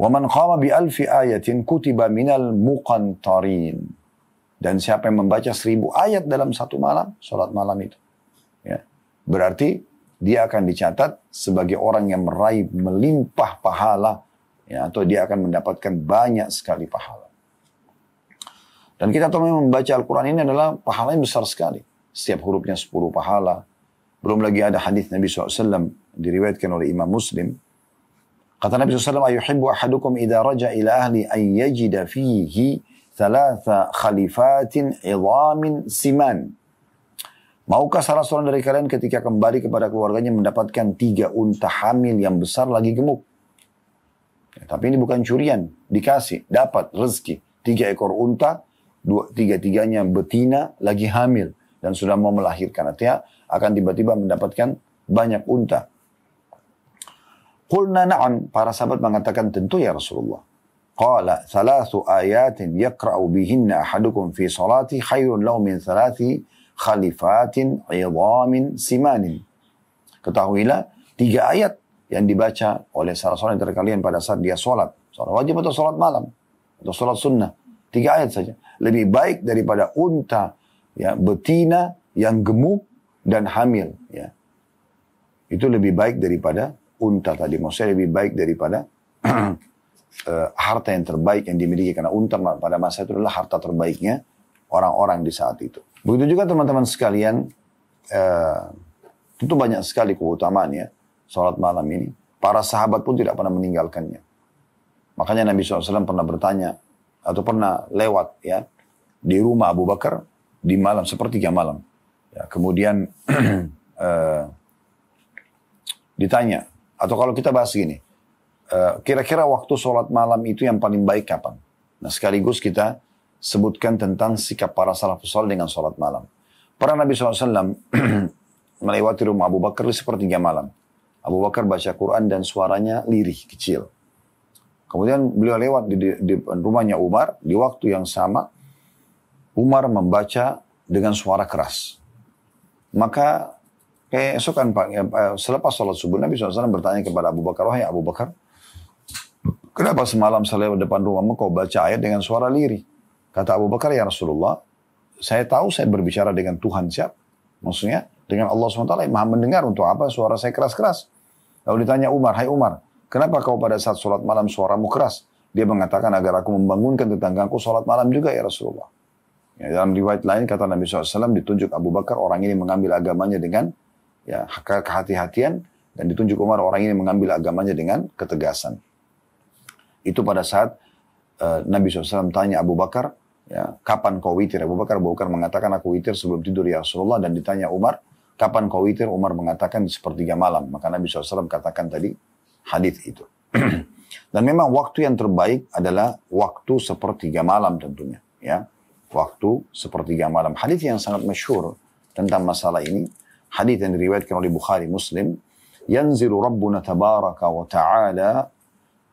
Waman qama bi alfi ayatin kutiba minal muqantarin. Dan siapa yang membaca seribu ayat dalam satu malam, sholat malam itu. Ya. Berarti dia akan dicatat sebagai orang yang meraih melimpah pahala. Ya, atau dia akan mendapatkan banyak sekali pahala. Dan kita tahu membaca Al-Quran ini adalah pahala yang besar sekali. Setiap hurufnya 10 pahala. Belum lagi ada hadis Nabi SAW diriwayatkan oleh Imam Muslim. Kata Nabi SAW, Ayuhibbu ahadukum idha raja ila ahli an yajida fihi thalatha khalifatin idhamin siman. Maukah salah seorang dari kalian ketika kembali kepada keluarganya mendapatkan tiga unta hamil yang besar lagi gemuk? Ya, tapi ini bukan curian, dikasih, dapat rezeki. Tiga ekor unta, dua, tiga-tiganya betina lagi hamil dan sudah mau melahirkan. Artinya akan tiba-tiba mendapatkan banyak unta. Qulna na'an, Para sahabat mengatakan tentu ya Rasulullah. Qala thalathu ayatin yakra'u bihinna ahadukum fi salati khairun lahu min thalathi khalifatin idhamin simanin. Ketahuilah tiga ayat yang dibaca oleh salah seorang dari kalian pada saat dia sholat. Sholat wajib atau sholat malam. Atau sholat sunnah. Tiga ayat saja. Lebih baik daripada unta ya, betina yang gemuk dan hamil, ya. Itu lebih baik daripada unta tadi. Maksudnya lebih baik daripada eh, harta yang terbaik yang dimiliki. Karena unta pada masa itu adalah harta terbaiknya orang-orang di saat itu. Begitu juga teman-teman sekalian, tentu eh, banyak sekali keutamaannya sholat malam ini. Para sahabat pun tidak pernah meninggalkannya. Makanya Nabi SAW pernah bertanya atau pernah lewat ya di rumah Abu Bakar di malam seperti jam malam. Ya, kemudian uh, ditanya atau kalau kita bahas gini, kira eh, kira-kira waktu sholat malam itu yang paling baik kapan? Nah sekaligus kita sebutkan tentang sikap para salafus saleh dengan sholat malam. Para Nabi SAW melewati rumah Abu Bakar di jam malam. Abu Bakar baca Quran dan suaranya lirih, kecil. Kecil. Kemudian beliau lewat di, di, di rumahnya Umar di waktu yang sama. Umar membaca dengan suara keras. Maka keesokan eh, pagi, ya, eh, selepas sholat subuh Nabi SAW bertanya kepada Abu Bakar, wahai Abu Bakar, kenapa semalam saya lewat depan rumahmu kau baca ayat dengan suara lirih? Kata Abu Bakar, ya Rasulullah, saya tahu saya berbicara dengan Tuhan siap. Maksudnya dengan Allah SWT yang maha mendengar untuk apa suara saya keras-keras. Lalu ditanya Umar, hai Umar, kenapa kau pada saat sholat malam suaramu keras? Dia mengatakan agar aku membangunkan tetanggaku sholat malam juga ya Rasulullah. Ya, dalam riwayat lain kata Nabi SAW ditunjuk Abu Bakar orang ini mengambil agamanya dengan ya kehati-hatian dan ditunjuk Umar orang ini mengambil agamanya dengan ketegasan. Itu pada saat uh, Nabi SAW tanya Abu Bakar, ya, kapan kau witir? Abu Bakar, Abu Bakar mengatakan aku witir sebelum tidur ya Rasulullah dan ditanya Umar, kapan kau witir? Umar mengatakan sepertiga malam. Maka Nabi SAW katakan tadi hadis itu. dan memang waktu yang terbaik adalah waktu sepertiga malam tentunya. Ya, waktu sepertiga malam. Hadis yang sangat masyhur tentang masalah ini, hadis yang diriwayatkan oleh Bukhari Muslim, yanzilu rabbuna tabaraka wa ta'ala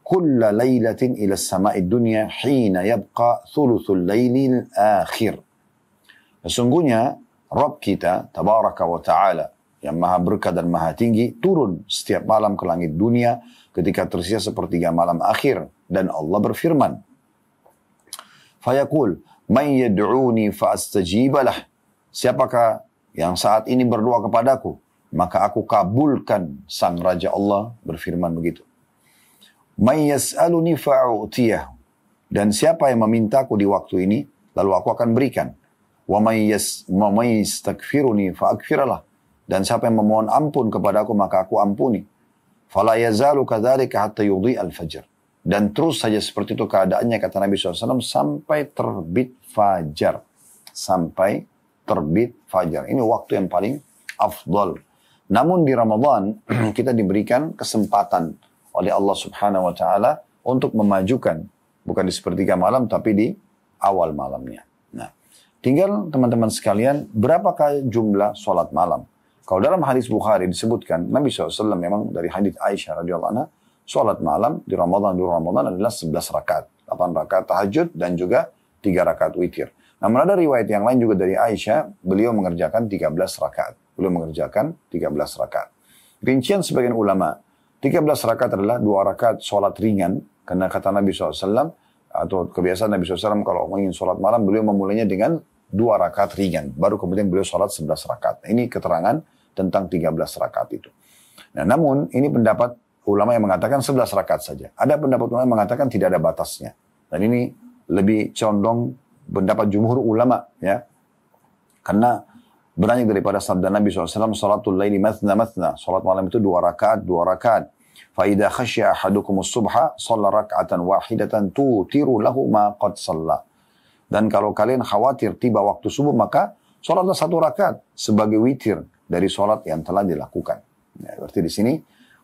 kulla lailatin ila samai dunya hina yabqa thuluthul الليل akhir. Sesungguhnya Rabb kita tabaraka wa ta'ala yang maha berkah dan maha tinggi turun setiap malam ke langit dunia ketika tersisa sepertiga malam akhir dan Allah berfirman fayaqul Man yad'uni fa'astajibalah. Siapakah yang saat ini berdoa kepadaku? Maka aku kabulkan sang Raja Allah berfirman begitu. Man yas'aluni fa'u'tiyah. Dan siapa yang memintaku di waktu ini, lalu aku akan berikan. Wa may yastakfiruni fa'akfiralah. Dan siapa yang memohon ampun kepadaku, maka aku ampuni. Fala yazalu kadzalika hatta yudhi al-fajr. Dan terus saja seperti itu keadaannya kata Nabi SAW sampai terbit fajar. Sampai terbit fajar. Ini waktu yang paling afdol. Namun di Ramadan kita diberikan kesempatan oleh Allah Subhanahu wa taala untuk memajukan bukan di sepertiga malam tapi di awal malamnya. Nah, tinggal teman-teman sekalian berapakah jumlah sholat malam? Kalau dalam hadis Bukhari disebutkan Nabi SAW memang dari hadis Aisyah radhiyallahu anha sholat malam di Ramadan di Ramadan adalah 11 rakaat, 8 rakaat tahajud dan juga 3 rakaat witir. Namun ada riwayat yang lain juga dari Aisyah, beliau mengerjakan 13 rakaat. Beliau mengerjakan 13 rakaat. Rincian sebagian ulama, 13 rakaat adalah dua rakaat sholat ringan, karena kata Nabi SAW, atau kebiasaan Nabi SAW kalau ingin sholat malam, beliau memulainya dengan dua rakaat ringan. Baru kemudian beliau sholat 11 rakaat. Nah, ini keterangan tentang 13 rakaat itu. Nah, namun ini pendapat ulama yang mengatakan 11 rakaat saja. Ada pendapat ulama yang mengatakan tidak ada batasnya. Dan ini lebih condong pendapat jumhur ulama ya. Karena berani daripada sabda Nabi SAW, salatul laili mathna mathna. Salat malam itu dua rakaat, dua rakaat. Faidah khasya ahadukum subha, salat rakaatan wahidatan tu tiru lahu ma qad salat. Dan kalau kalian khawatir tiba waktu subuh, maka salatlah satu rakaat sebagai witir dari sholat yang telah dilakukan. Ya, berarti di sini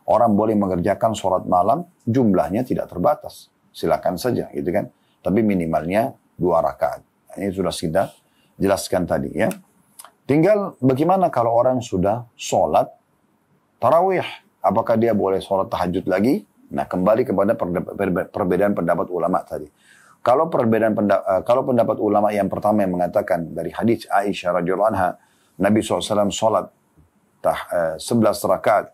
Orang boleh mengerjakan sholat malam, jumlahnya tidak terbatas. Silakan saja, gitu kan. Tapi minimalnya dua rakaat. Nah, ini sudah kita jelaskan tadi ya. Tinggal bagaimana kalau orang sudah sholat tarawih. Apakah dia boleh sholat tahajud lagi? Nah kembali kepada perbedaan pendapat ulama tadi. Kalau perbedaan pendapat, eh, kalau pendapat ulama yang pertama yang mengatakan dari hadis Aisyah radhiyallahu anha Nabi SAW sholat tah, 11 eh, rakaat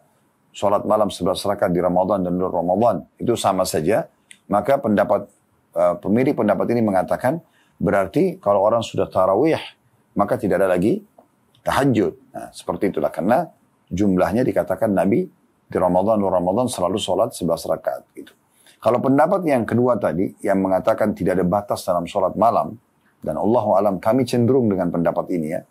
sholat malam sebelas rakaat di Ramadan dan luar Ramadan itu sama saja, maka pendapat uh, eh, pemilik pendapat ini mengatakan berarti kalau orang sudah tarawih maka tidak ada lagi tahajud. Nah, seperti itulah karena jumlahnya dikatakan Nabi di Ramadan luar Ramadan selalu sholat sebelas rakaat gitu. Kalau pendapat yang kedua tadi yang mengatakan tidak ada batas dalam sholat malam dan Allah alam kami cenderung dengan pendapat ini ya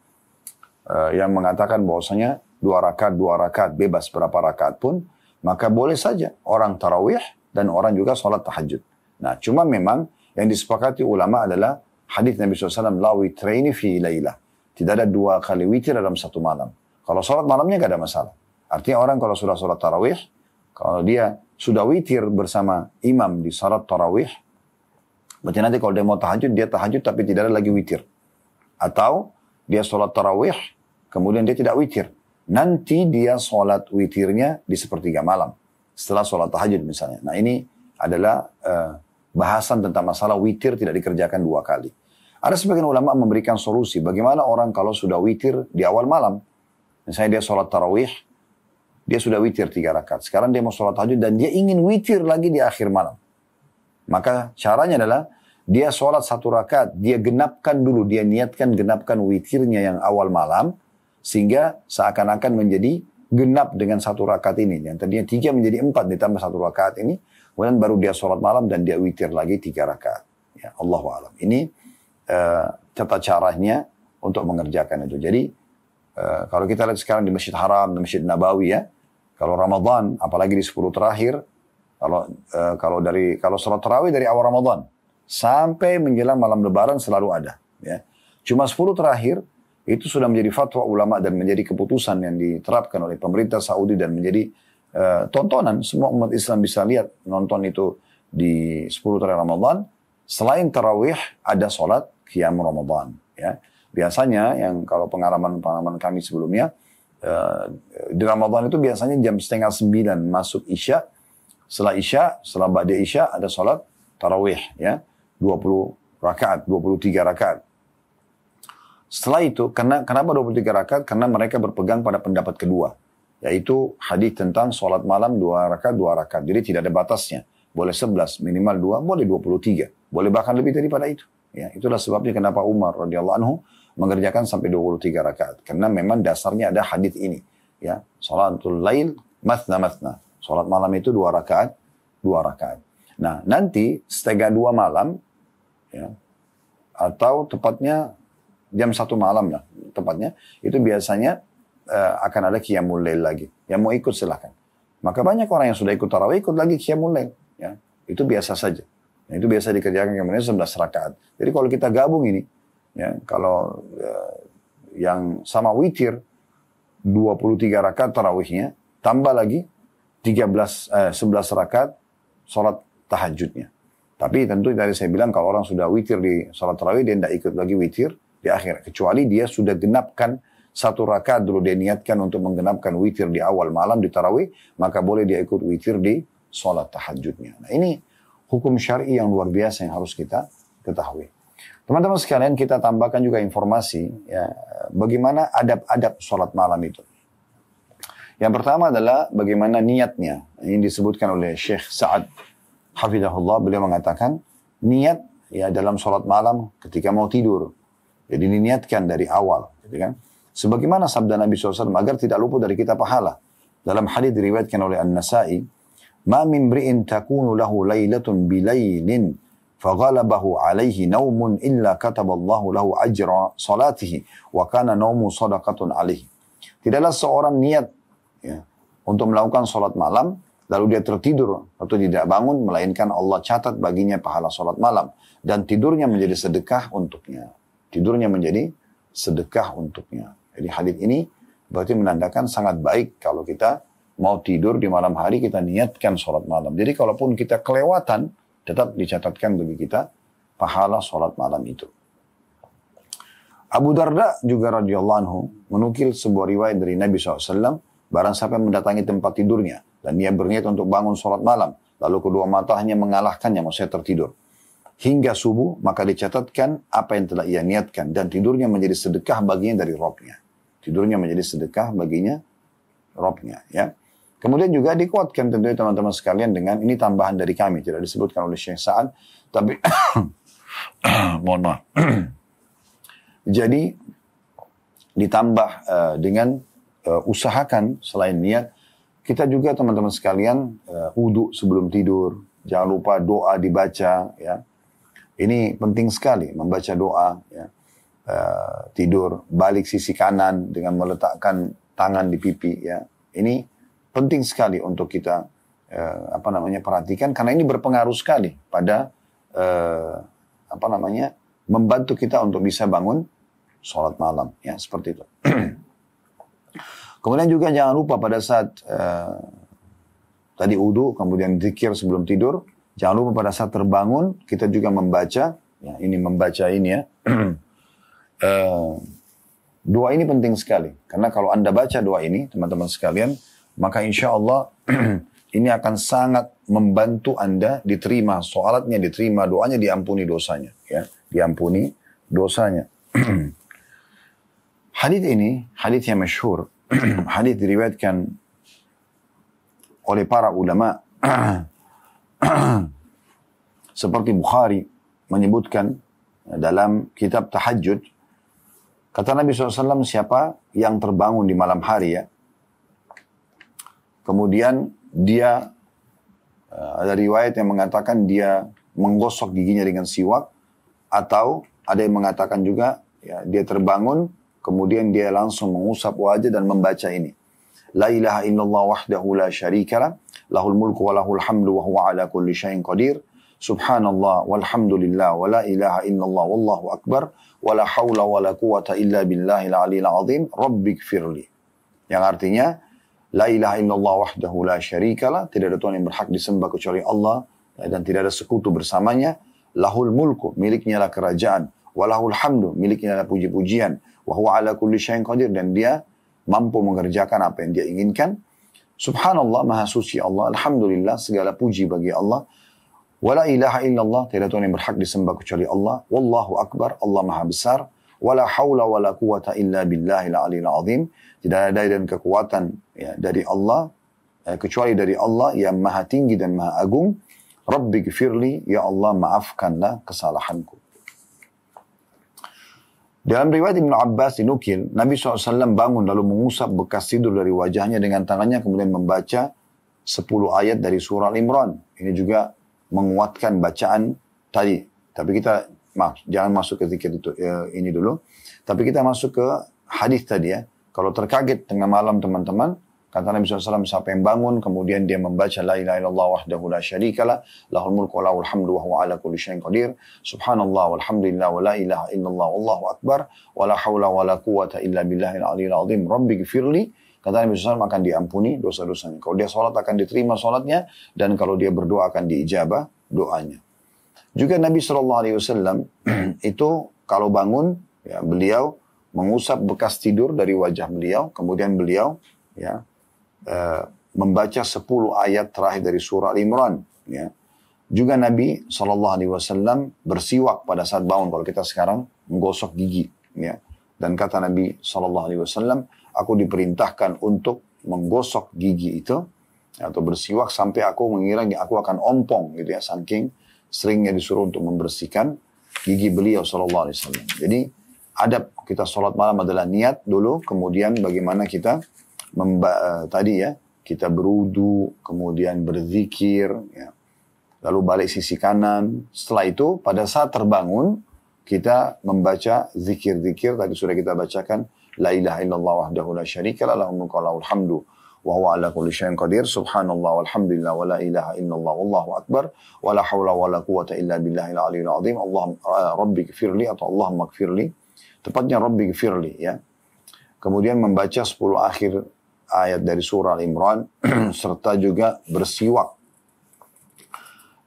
eh, yang mengatakan bahwasanya dua rakaat, dua rakaat, bebas berapa rakaat pun, maka boleh saja orang tarawih dan orang juga sholat tahajud. Nah, cuma memang yang disepakati ulama adalah hadis Nabi SAW, la witraini fi ilailah. Tidak ada dua kali witir dalam satu malam. Kalau sholat malamnya gak ada masalah. Artinya orang kalau sudah sholat tarawih, kalau dia sudah witir bersama imam di sholat tarawih, berarti nanti kalau dia mau tahajud, dia tahajud tapi tidak ada lagi witir. Atau dia sholat tarawih, kemudian dia tidak witir. Nanti dia sholat witirnya di sepertiga malam. Setelah sholat tahajud misalnya. Nah ini adalah uh, bahasan tentang masalah witir tidak dikerjakan dua kali. Ada sebagian ulama memberikan solusi. Bagaimana orang kalau sudah witir di awal malam. Misalnya dia sholat tarawih. Dia sudah witir tiga rakaat. Sekarang dia mau sholat tahajud dan dia ingin witir lagi di akhir malam. Maka caranya adalah dia sholat satu rakaat, dia genapkan dulu, dia niatkan genapkan witirnya yang awal malam, sehingga seakan-akan menjadi genap dengan satu rakaat ini. Yang tadinya tiga menjadi empat ditambah satu rakaat ini. Kemudian baru dia sholat malam dan dia witir lagi tiga rakaat. Ya, Allah alam. Ini uh, tata caranya untuk mengerjakan itu. Jadi uh, kalau kita lihat sekarang di Masjid Haram, di Masjid Nabawi ya, kalau Ramadan, apalagi di sepuluh terakhir, kalau uh, kalau dari kalau sholat terawih dari awal Ramadan sampai menjelang malam Lebaran selalu ada. Ya. Cuma sepuluh terakhir itu sudah menjadi fatwa ulama dan menjadi keputusan yang diterapkan oleh pemerintah Saudi dan menjadi uh, tontonan. Semua umat Islam bisa lihat nonton itu di 10 terakhir Ramadan. Selain tarawih, ada sholat Qiyam Ramadan. Ya. Biasanya yang kalau pengalaman-pengalaman kami sebelumnya, uh, di Ramadan itu biasanya jam setengah sembilan masuk Isya. Setelah Isya, setelah badai Isya ada sholat tarawih ya. 20 rakaat, 23 rakaat. Setelah itu, karena kenapa 23 rakaat? Karena mereka berpegang pada pendapat kedua, yaitu hadis tentang sholat malam dua rakaat, dua rakaat. Jadi tidak ada batasnya. Boleh 11, minimal 2, boleh 23. Boleh bahkan lebih daripada itu. Ya, itulah sebabnya kenapa Umar radhiyallahu anhu mengerjakan sampai 23 rakaat. Karena memang dasarnya ada hadis ini. Ya, sholatul lail matna matna. Sholat malam itu dua rakaat, dua rakaat. Nah, nanti setengah dua malam, ya, atau tepatnya jam satu malam lah tepatnya itu biasanya uh, akan ada qiyamul lail lagi yang mau ikut silahkan maka banyak orang yang sudah ikut tarawih ikut lagi qiyamul lail ya itu biasa saja nah, itu biasa dikerjakan kemudian sebelas rakaat jadi kalau kita gabung ini ya kalau uh, yang sama witir 23 rakaat tarawihnya tambah lagi 13 eh, sebelas rakaat sholat tahajudnya tapi tentu tadi saya bilang kalau orang sudah witir di sholat tarawih dia tidak ikut lagi witir di akhir Kecuali dia sudah genapkan satu rakaat dulu dia niatkan untuk menggenapkan witir di awal malam di tarawih, maka boleh dia ikut witir di sholat tahajudnya. Nah ini hukum syari yang luar biasa yang harus kita ketahui. Teman-teman sekalian kita tambahkan juga informasi ya, bagaimana adab-adab sholat malam itu. Yang pertama adalah bagaimana niatnya. Ini disebutkan oleh Syekh Sa'ad Hafidahullah. Beliau mengatakan, niat ya dalam sholat malam ketika mau tidur. Jadi diniatkan dari awal, Jadi gitu kan? Sebagaimana sabda Nabi SAW agar tidak luput dari kita pahala. Dalam hadis diriwayatkan oleh An-Nasai, "Ma min bri'in takunu lahu lailatun bilailin فغلبه عليه نوم إلا كتب الله ajra أجر wa kana sadaqatun alaihi. tidaklah seorang niat ya, untuk melakukan sholat malam lalu dia tertidur atau tidak bangun melainkan Allah catat baginya pahala sholat malam dan tidurnya menjadi sedekah untuknya Tidurnya menjadi sedekah untuknya. Jadi hadis ini berarti menandakan sangat baik kalau kita mau tidur di malam hari kita niatkan sholat malam. Jadi kalaupun kita kelewatan tetap dicatatkan bagi kita pahala sholat malam itu. Abu Darda juga radhiyallahu anhu menukil sebuah riwayat dari Nabi SAW, barang siapa yang mendatangi tempat tidurnya, dan dia berniat untuk bangun sholat malam, lalu kedua matanya mengalahkannya, maksudnya tertidur hingga subuh, maka dicatatkan apa yang telah ia niatkan dan tidurnya menjadi sedekah baginya dari robnya. Tidurnya menjadi sedekah baginya robnya. Ya. Kemudian juga dikuatkan tentunya teman-teman sekalian dengan ini tambahan dari kami tidak disebutkan oleh Syekh Sa'ad tapi mohon maaf. Jadi ditambah uh, dengan uh, usahakan selain niat kita juga teman-teman sekalian uh, wudhu sebelum tidur, jangan lupa doa dibaca ya. Ini penting sekali membaca doa, ya. Uh, tidur balik sisi kanan dengan meletakkan tangan di pipi ya ini penting sekali untuk kita uh, apa namanya perhatikan karena ini berpengaruh sekali pada uh, apa namanya membantu kita untuk bisa bangun sholat malam ya seperti itu kemudian juga jangan lupa pada saat tadi udu kemudian zikir sebelum tidur Jangan lupa pada saat terbangun kita juga membaca. Ya, ini membaca ini ya. uh, eh, doa ini penting sekali. Karena kalau Anda baca doa ini, teman-teman sekalian, maka insya Allah ini akan sangat membantu Anda diterima. Soalatnya diterima, doanya diampuni dosanya. ya Diampuni dosanya. hadith ini, hadith yang masyhur, hadith diriwayatkan oleh para ulama seperti Bukhari menyebutkan eh, dalam kitab tahajud kata Nabi SAW siapa yang terbangun di malam hari ya kemudian dia eh, ada riwayat yang mengatakan dia menggosok giginya dengan siwak atau ada yang mengatakan juga ya, dia terbangun kemudian dia langsung mengusap wajah dan membaca ini la ilaha illallah wahdahu la syarikalah lahul mulku wa lahul hamdu wa huwa ala kulli syai'in qadir. Subhanallah walhamdulillah wa la ilaha illallah wallahu akbar wa la hawla wa la quwata illa billahil aliyil azim rabbik firli. Yang artinya la ilaha illallah wahdahu la syarikalah tidak ada Tuhan yang berhak disembah kecuali Allah ya, dan tidak ada sekutu bersamanya lahul mulku miliknya lah kerajaan walahul hamdu miliknya lah puji-pujian wa ala kulli syai'in qadir dan dia mampu mengerjakan apa yang dia inginkan Subhanallah, maha suci Allah. Alhamdulillah, segala puji bagi Allah. Wala ilaha illallah, tidak Tuhan yang berhak disembah kecuali Allah. Wallahu akbar, Allah maha besar. Wala hawla wala quwata illa billahil alil azim. Tidak ada daya dan kekuatan ya, dari Allah, eh, kecuali dari Allah yang maha tinggi dan maha agung. Rabbi gfirli, ya Allah maafkanlah kesalahanku. Dalam riwayat Ibn Abbas dinukil, Nabi SAW bangun lalu mengusap bekas tidur dari wajahnya dengan tangannya kemudian membaca 10 ayat dari surah Al-Imran. Ini juga menguatkan bacaan tadi. Tapi kita maaf, jangan masuk ke zikir itu, eh, ini dulu. Tapi kita masuk ke hadis tadi ya. Kalau terkaget tengah malam teman-teman, Kata Nabi SAW, siapa yang bangun, kemudian dia membaca La ilaha illallah wahdahu la lahul mulku wa lahul hamdu wa huwa ala kulli syai'in qadir, subhanallah walhamdulillah wa la ilaha illallah wallahu akbar, wa la hawla wa la quwata illa billahil aliyil azim, rabbi gfirli, kata Nabi SAW akan diampuni dosa-dosanya. Kalau dia sholat akan diterima sholatnya, dan kalau dia berdoa akan diijabah doanya. Juga Nabi SAW itu kalau bangun, ya, beliau mengusap bekas tidur dari wajah beliau, kemudian beliau ya Eh, membaca 10 ayat terakhir dari surah Al Imran. Ya. Juga Nabi saw bersiwak pada saat bangun. Kalau kita sekarang menggosok gigi. Ya. Dan kata Nabi saw, aku diperintahkan untuk menggosok gigi itu atau bersiwak sampai aku mengira aku akan ompong gitu ya saking seringnya disuruh untuk membersihkan gigi beliau saw. Jadi adab kita sholat malam adalah niat dulu, kemudian bagaimana kita memba eh, tadi ya kita berudu kemudian berzikir ya lalu balik sisi kanan setelah itu pada saat terbangun kita membaca zikir-zikir tadi sudah kita bacakan la ilaha illallah wahdahu la syarika la lahu mulku wa hamdu wa huwa ala kulli syai'in qadir subhanallah walhamdulillah wa la ilaha illallah wallahu akbar wa la haula wa la quwwata illa al aliyyil azim Allah eh, rabbi gfirli atau Allahumma gfirli tepatnya rabbi gfirli ya kemudian membaca 10 akhir ayat dari surah Al-Imran serta juga bersiwak.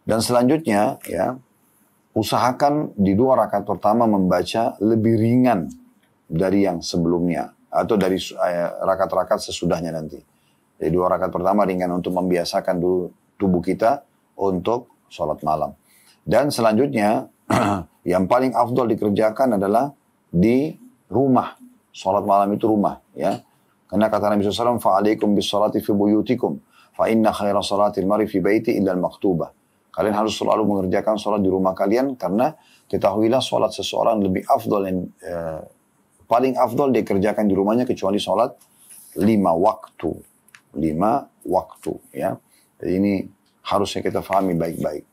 Dan selanjutnya ya, usahakan di dua rakaat pertama membaca lebih ringan dari yang sebelumnya atau dari eh, rakaat-rakaat sesudahnya nanti. Jadi dua rakaat pertama ringan untuk membiasakan dulu tubuh kita untuk sholat malam. Dan selanjutnya yang paling afdol dikerjakan adalah di rumah. Sholat malam itu rumah ya. Karena kata Nabi SAW, فَعَلَيْكُمْ بِالصَّلَاتِ فِي بُيُوتِكُمْ فَإِنَّ خَيْرَ صَلَاتِ mari fi bayti إِلَّا maktubah. Kalian harus selalu mengerjakan sholat di rumah kalian karena ketahuilah sholat seseorang lebih afdol dan e, paling afdol dikerjakan di rumahnya kecuali sholat lima waktu. Lima waktu ya. Jadi ini harusnya kita fahami baik-baik.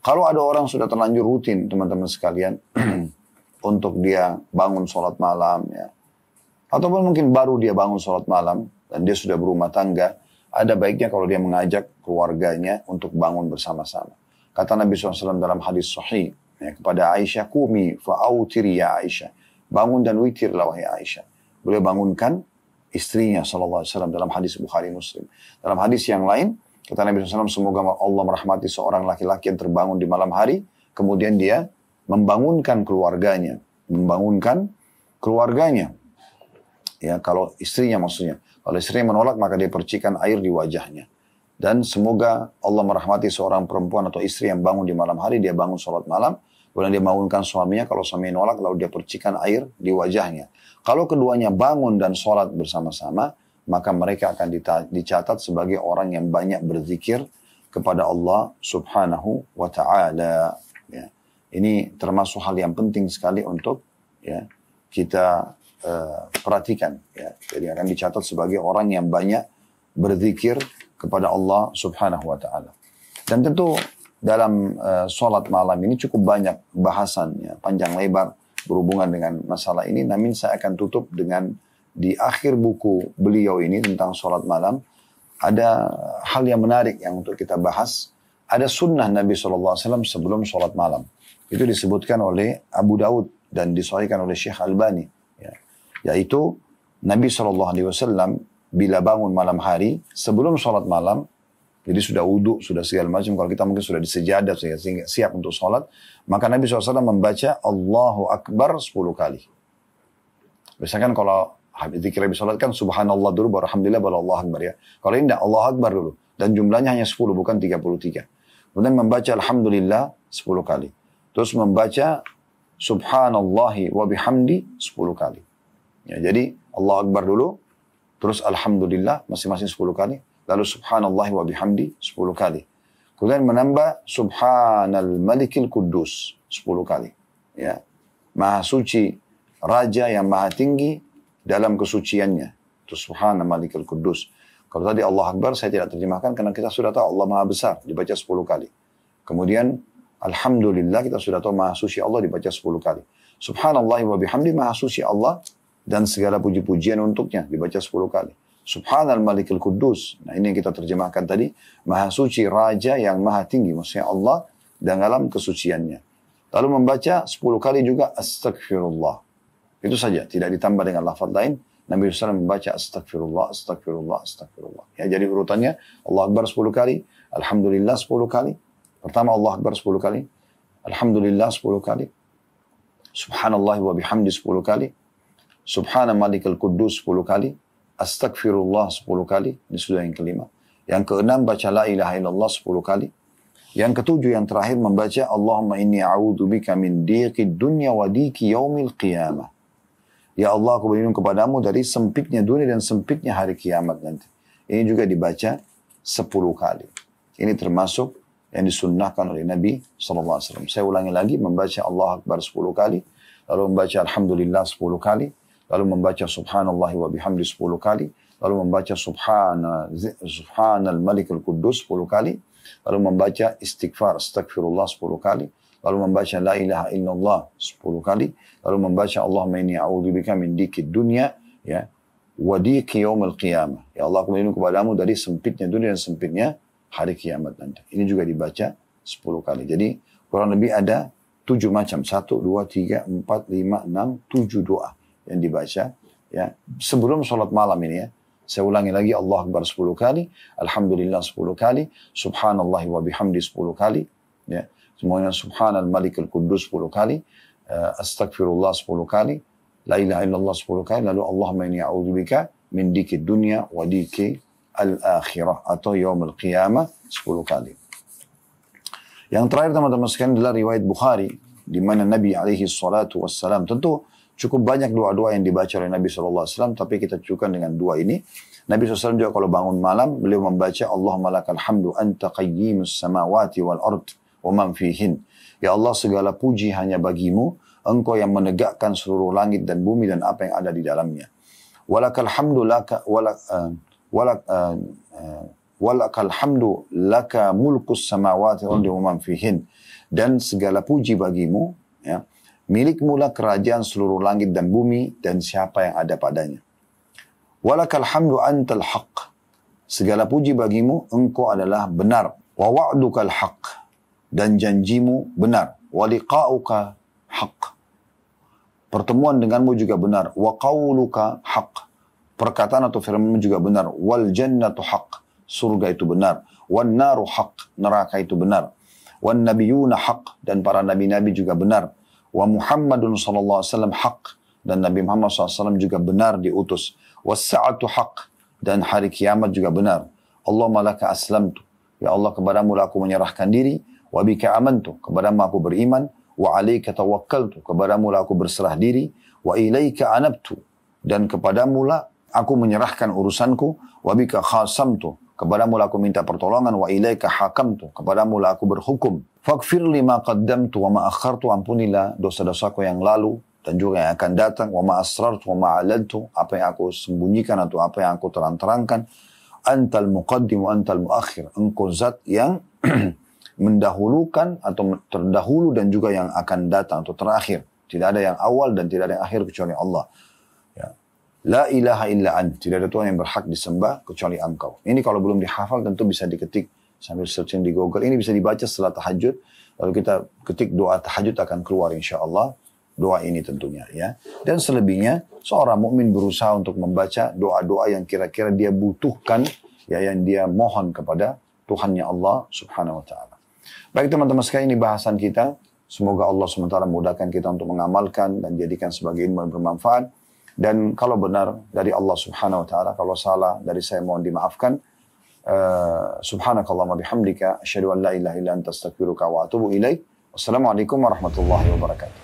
Kalau ada orang sudah terlanjur rutin teman-teman sekalian untuk dia bangun sholat malam ya Ataupun mungkin baru dia bangun sholat malam dan dia sudah berumah tangga, ada baiknya kalau dia mengajak keluarganya untuk bangun bersama-sama. Kata Nabi SAW dalam hadis sahih ya, kepada Aisyah, Kumi fa'autiri ya Aisyah. Bangun dan witirlah wahai Aisyah. Beliau bangunkan istrinya SAW dalam hadis Bukhari Muslim. Dalam hadis yang lain, kata Nabi SAW, semoga Allah merahmati seorang laki-laki yang terbangun di malam hari, kemudian dia membangunkan keluarganya. Membangunkan keluarganya. Ya, kalau istrinya maksudnya. Kalau istrinya menolak maka dia percikan air di wajahnya. Dan semoga Allah merahmati seorang perempuan atau istri yang bangun di malam hari, dia bangun sholat malam, kemudian dia bangunkan suaminya, kalau suami menolak lalu dia percikan air di wajahnya. Kalau keduanya bangun dan sholat bersama-sama, maka mereka akan dicatat sebagai orang yang banyak berzikir kepada Allah subhanahu wa ta'ala. Ya. Ini termasuk hal yang penting sekali untuk ya, kita Eh, perhatikan. Ya. Jadi akan dicatat sebagai orang yang banyak berzikir kepada Allah Subhanahu Wa Taala. Dan tentu dalam uh, sholat malam ini cukup banyak bahasan ya, panjang lebar berhubungan dengan masalah ini. Namun saya akan tutup dengan di akhir buku beliau ini tentang sholat malam ada hal yang menarik yang untuk kita bahas. Ada sunnah Nabi SAW sebelum sholat malam. Itu disebutkan oleh Abu Daud dan disuaikan oleh Syekh Albani. Yaitu Nabi Shallallahu Alaihi Wasallam bila bangun malam hari, sebelum sholat malam, jadi sudah wudhu, sudah segala macam. Kalau kita mungkin sudah disejadah, sehingga siap untuk sholat. Maka Nabi SAW membaca Allahu Akbar 10 kali. Misalkan kalau habis dikira habis sholat kan subhanallah dulu, baru alhamdulillah, baru Allah Akbar ya. Kalau ini tidak, Allah Akbar dulu. Dan jumlahnya hanya 10, bukan 33. Kemudian membaca Alhamdulillah 10 kali. Terus membaca Subhanallah wa bihamdi 10 kali. Ya, jadi Allah Akbar dulu, terus Alhamdulillah masing-masing 10 kali, lalu Subhanallah wa bihamdi 10 kali. Kemudian menambah Subhanal Malikil Kudus 10 kali. Ya. Maha suci, Raja yang maha tinggi dalam kesuciannya. terus Subhanal Malikil Kudus. Kalau tadi Allah Akbar saya tidak terjemahkan karena kita sudah tahu Allah Maha Besar dibaca 10 kali. Kemudian Alhamdulillah kita sudah tahu Maha Suci Allah dibaca 10 kali. Subhanallah wa bihamdi Maha Suci Allah dan segala puji-pujian untuknya dibaca 10 kali. Subhanal Malikil Kudus. Nah ini yang kita terjemahkan tadi. Maha suci Raja yang maha tinggi. Maksudnya Allah dan dalam kesuciannya. Lalu membaca 10 kali juga Astagfirullah. Itu saja. Tidak ditambah dengan lafaz lain. Nabi SAW membaca Astagfirullah, Astagfirullah, Astagfirullah. Ya, jadi urutannya Allah Akbar 10 kali. Alhamdulillah 10 kali. Pertama Allah Akbar 10 kali. Alhamdulillah 10 kali. Subhanallah wa bihamdi 10 kali. Subhana Malikul Kudus 10 kali, Astagfirullah 10 kali, ini sudah yang kelima. Yang keenam baca La ilaha illallah 10 kali. Yang ketujuh yang terakhir membaca Allahumma inni a'udhu bika min diqid dunya wa diqi yaumil qiyamah. Ya Allah aku berlindung kepadamu dari sempitnya dunia dan sempitnya hari kiamat nanti. Ini juga dibaca 10 kali. Ini termasuk yang disunnahkan oleh Nabi SAW. Saya ulangi lagi membaca Allah Akbar 10 kali. Lalu membaca Alhamdulillah 10 kali lalu membaca subhanallah wa bihamdi 10 kali, lalu membaca subhana subhanal malikul kudus 10 kali, lalu membaca istighfar astaghfirullah 10 kali, lalu membaca la ilaha illallah 10 kali, lalu membaca Allahumma inni a'udzubika min dikid dunya ya wa diki yaumil qiyamah. Ya Allah, aku melindungi kepadamu dari sempitnya dunia dan sempitnya hari kiamat nanti. Ini juga dibaca 10 kali. Jadi kurang lebih ada 7 macam. 1, 2, 3, 4, 5, 6, 7 doa yang dibaca ya sebelum sholat malam ini ya saya ulangi lagi Allah Akbar 10 kali, Alhamdulillah 10 kali, Subhanallah wa bihamdi 10 kali, ya. Semuanya Subhanal Malikul Kudus 10 kali, uh, eh, Astagfirullah 10 kali, La ilaha illallah 10 kali, lalu Allahumma inni a'udzubika min diki dunya wa diki al-akhirah atau yaumul qiyamah 10 kali. Yang terakhir teman-teman sekalian adalah riwayat Bukhari di mana Nabi alaihi salatu wassalam tentu Cukup banyak doa-doa yang dibaca oleh Nabi SAW, tapi kita cukupkan dengan dua ini. Nabi SAW juga kalau bangun malam, beliau membaca, Allahumma lakal hamdu anta qayyimus samawati wal ard wa man fihin. Ya Allah, segala puji hanya bagimu, engkau yang menegakkan seluruh langit dan bumi dan apa yang ada di dalamnya. Walakal hamdu laka, walak, uh, eh, walak, uh, eh, uh, eh, walakal hamdu laka mulkus samawati wa man fihin. Dan segala puji bagimu, ya, milikmulah kerajaan seluruh langit dan bumi dan siapa yang ada padanya. Walakal hamdu antal haq. Segala puji bagimu, engkau adalah benar. Wa wa'dukal haq. Dan janjimu benar. Wa liqa'uka haq. Pertemuan denganmu juga benar. Wa qawluka haq. Perkataan atau firmanmu juga benar. Wal jannatu haq. Surga itu benar. Wan naru haq. Neraka itu benar. Wan nabiyuna haq. Dan para nabi-nabi juga benar wa Muhammadun sallallahu alaihi wasallam hak dan Nabi Muhammad SAW juga benar diutus. Wassa'atu haq dan hari kiamat juga benar. Allah malaka aslamtu. Ya Allah kepadamu aku menyerahkan diri. Wabika amantu. Kepadamu aku beriman. Wa alaika tawakkaltu. Kepadamu aku berserah diri. Wa ilaika anabtu. Dan kepadamu lah aku menyerahkan urusanku. Wabika khasamtu. Kepadamu aku minta pertolongan wa ilaika hakamtu. Kepadamu aku berhukum. Fakfir lima qaddamtu wa ma akhartu ampunilah dosa-dosaku yang lalu dan juga yang akan datang wa ma asrartu wa ma alantu apa yang aku sembunyikan atau apa yang aku terang-terangkan antal muqaddim wa antal muakhir engkau zat yang mendahulukan atau terdahulu dan juga yang akan datang atau terakhir tidak ada yang awal dan tidak ada yang akhir kecuali Allah La ilaha illa an. Tidak ada Tuhan yang berhak disembah kecuali engkau. Ini kalau belum dihafal tentu bisa diketik sambil searching di Google. Ini bisa dibaca setelah tahajud. Lalu kita ketik doa tahajud akan keluar insya Allah. Doa ini tentunya ya. Dan selebihnya seorang mukmin berusaha untuk membaca doa-doa yang kira-kira dia butuhkan. Ya, yang dia mohon kepada Tuhannya Allah subhanahu wa ta'ala. Baik teman-teman sekalian ini bahasan kita. Semoga Allah sementara mudahkan kita untuk mengamalkan dan jadikan sebagai ilmu yang bermanfaat. Dan kalau benar dari Allah Subhanahu wa taala, kalau salah dari saya mohon dimaafkan. Uh, wa bihamdika Asyadu an la ilaha illa anta astagfiruka wa atubu ilaih. Wassalamualaikum warahmatullahi wabarakatuh.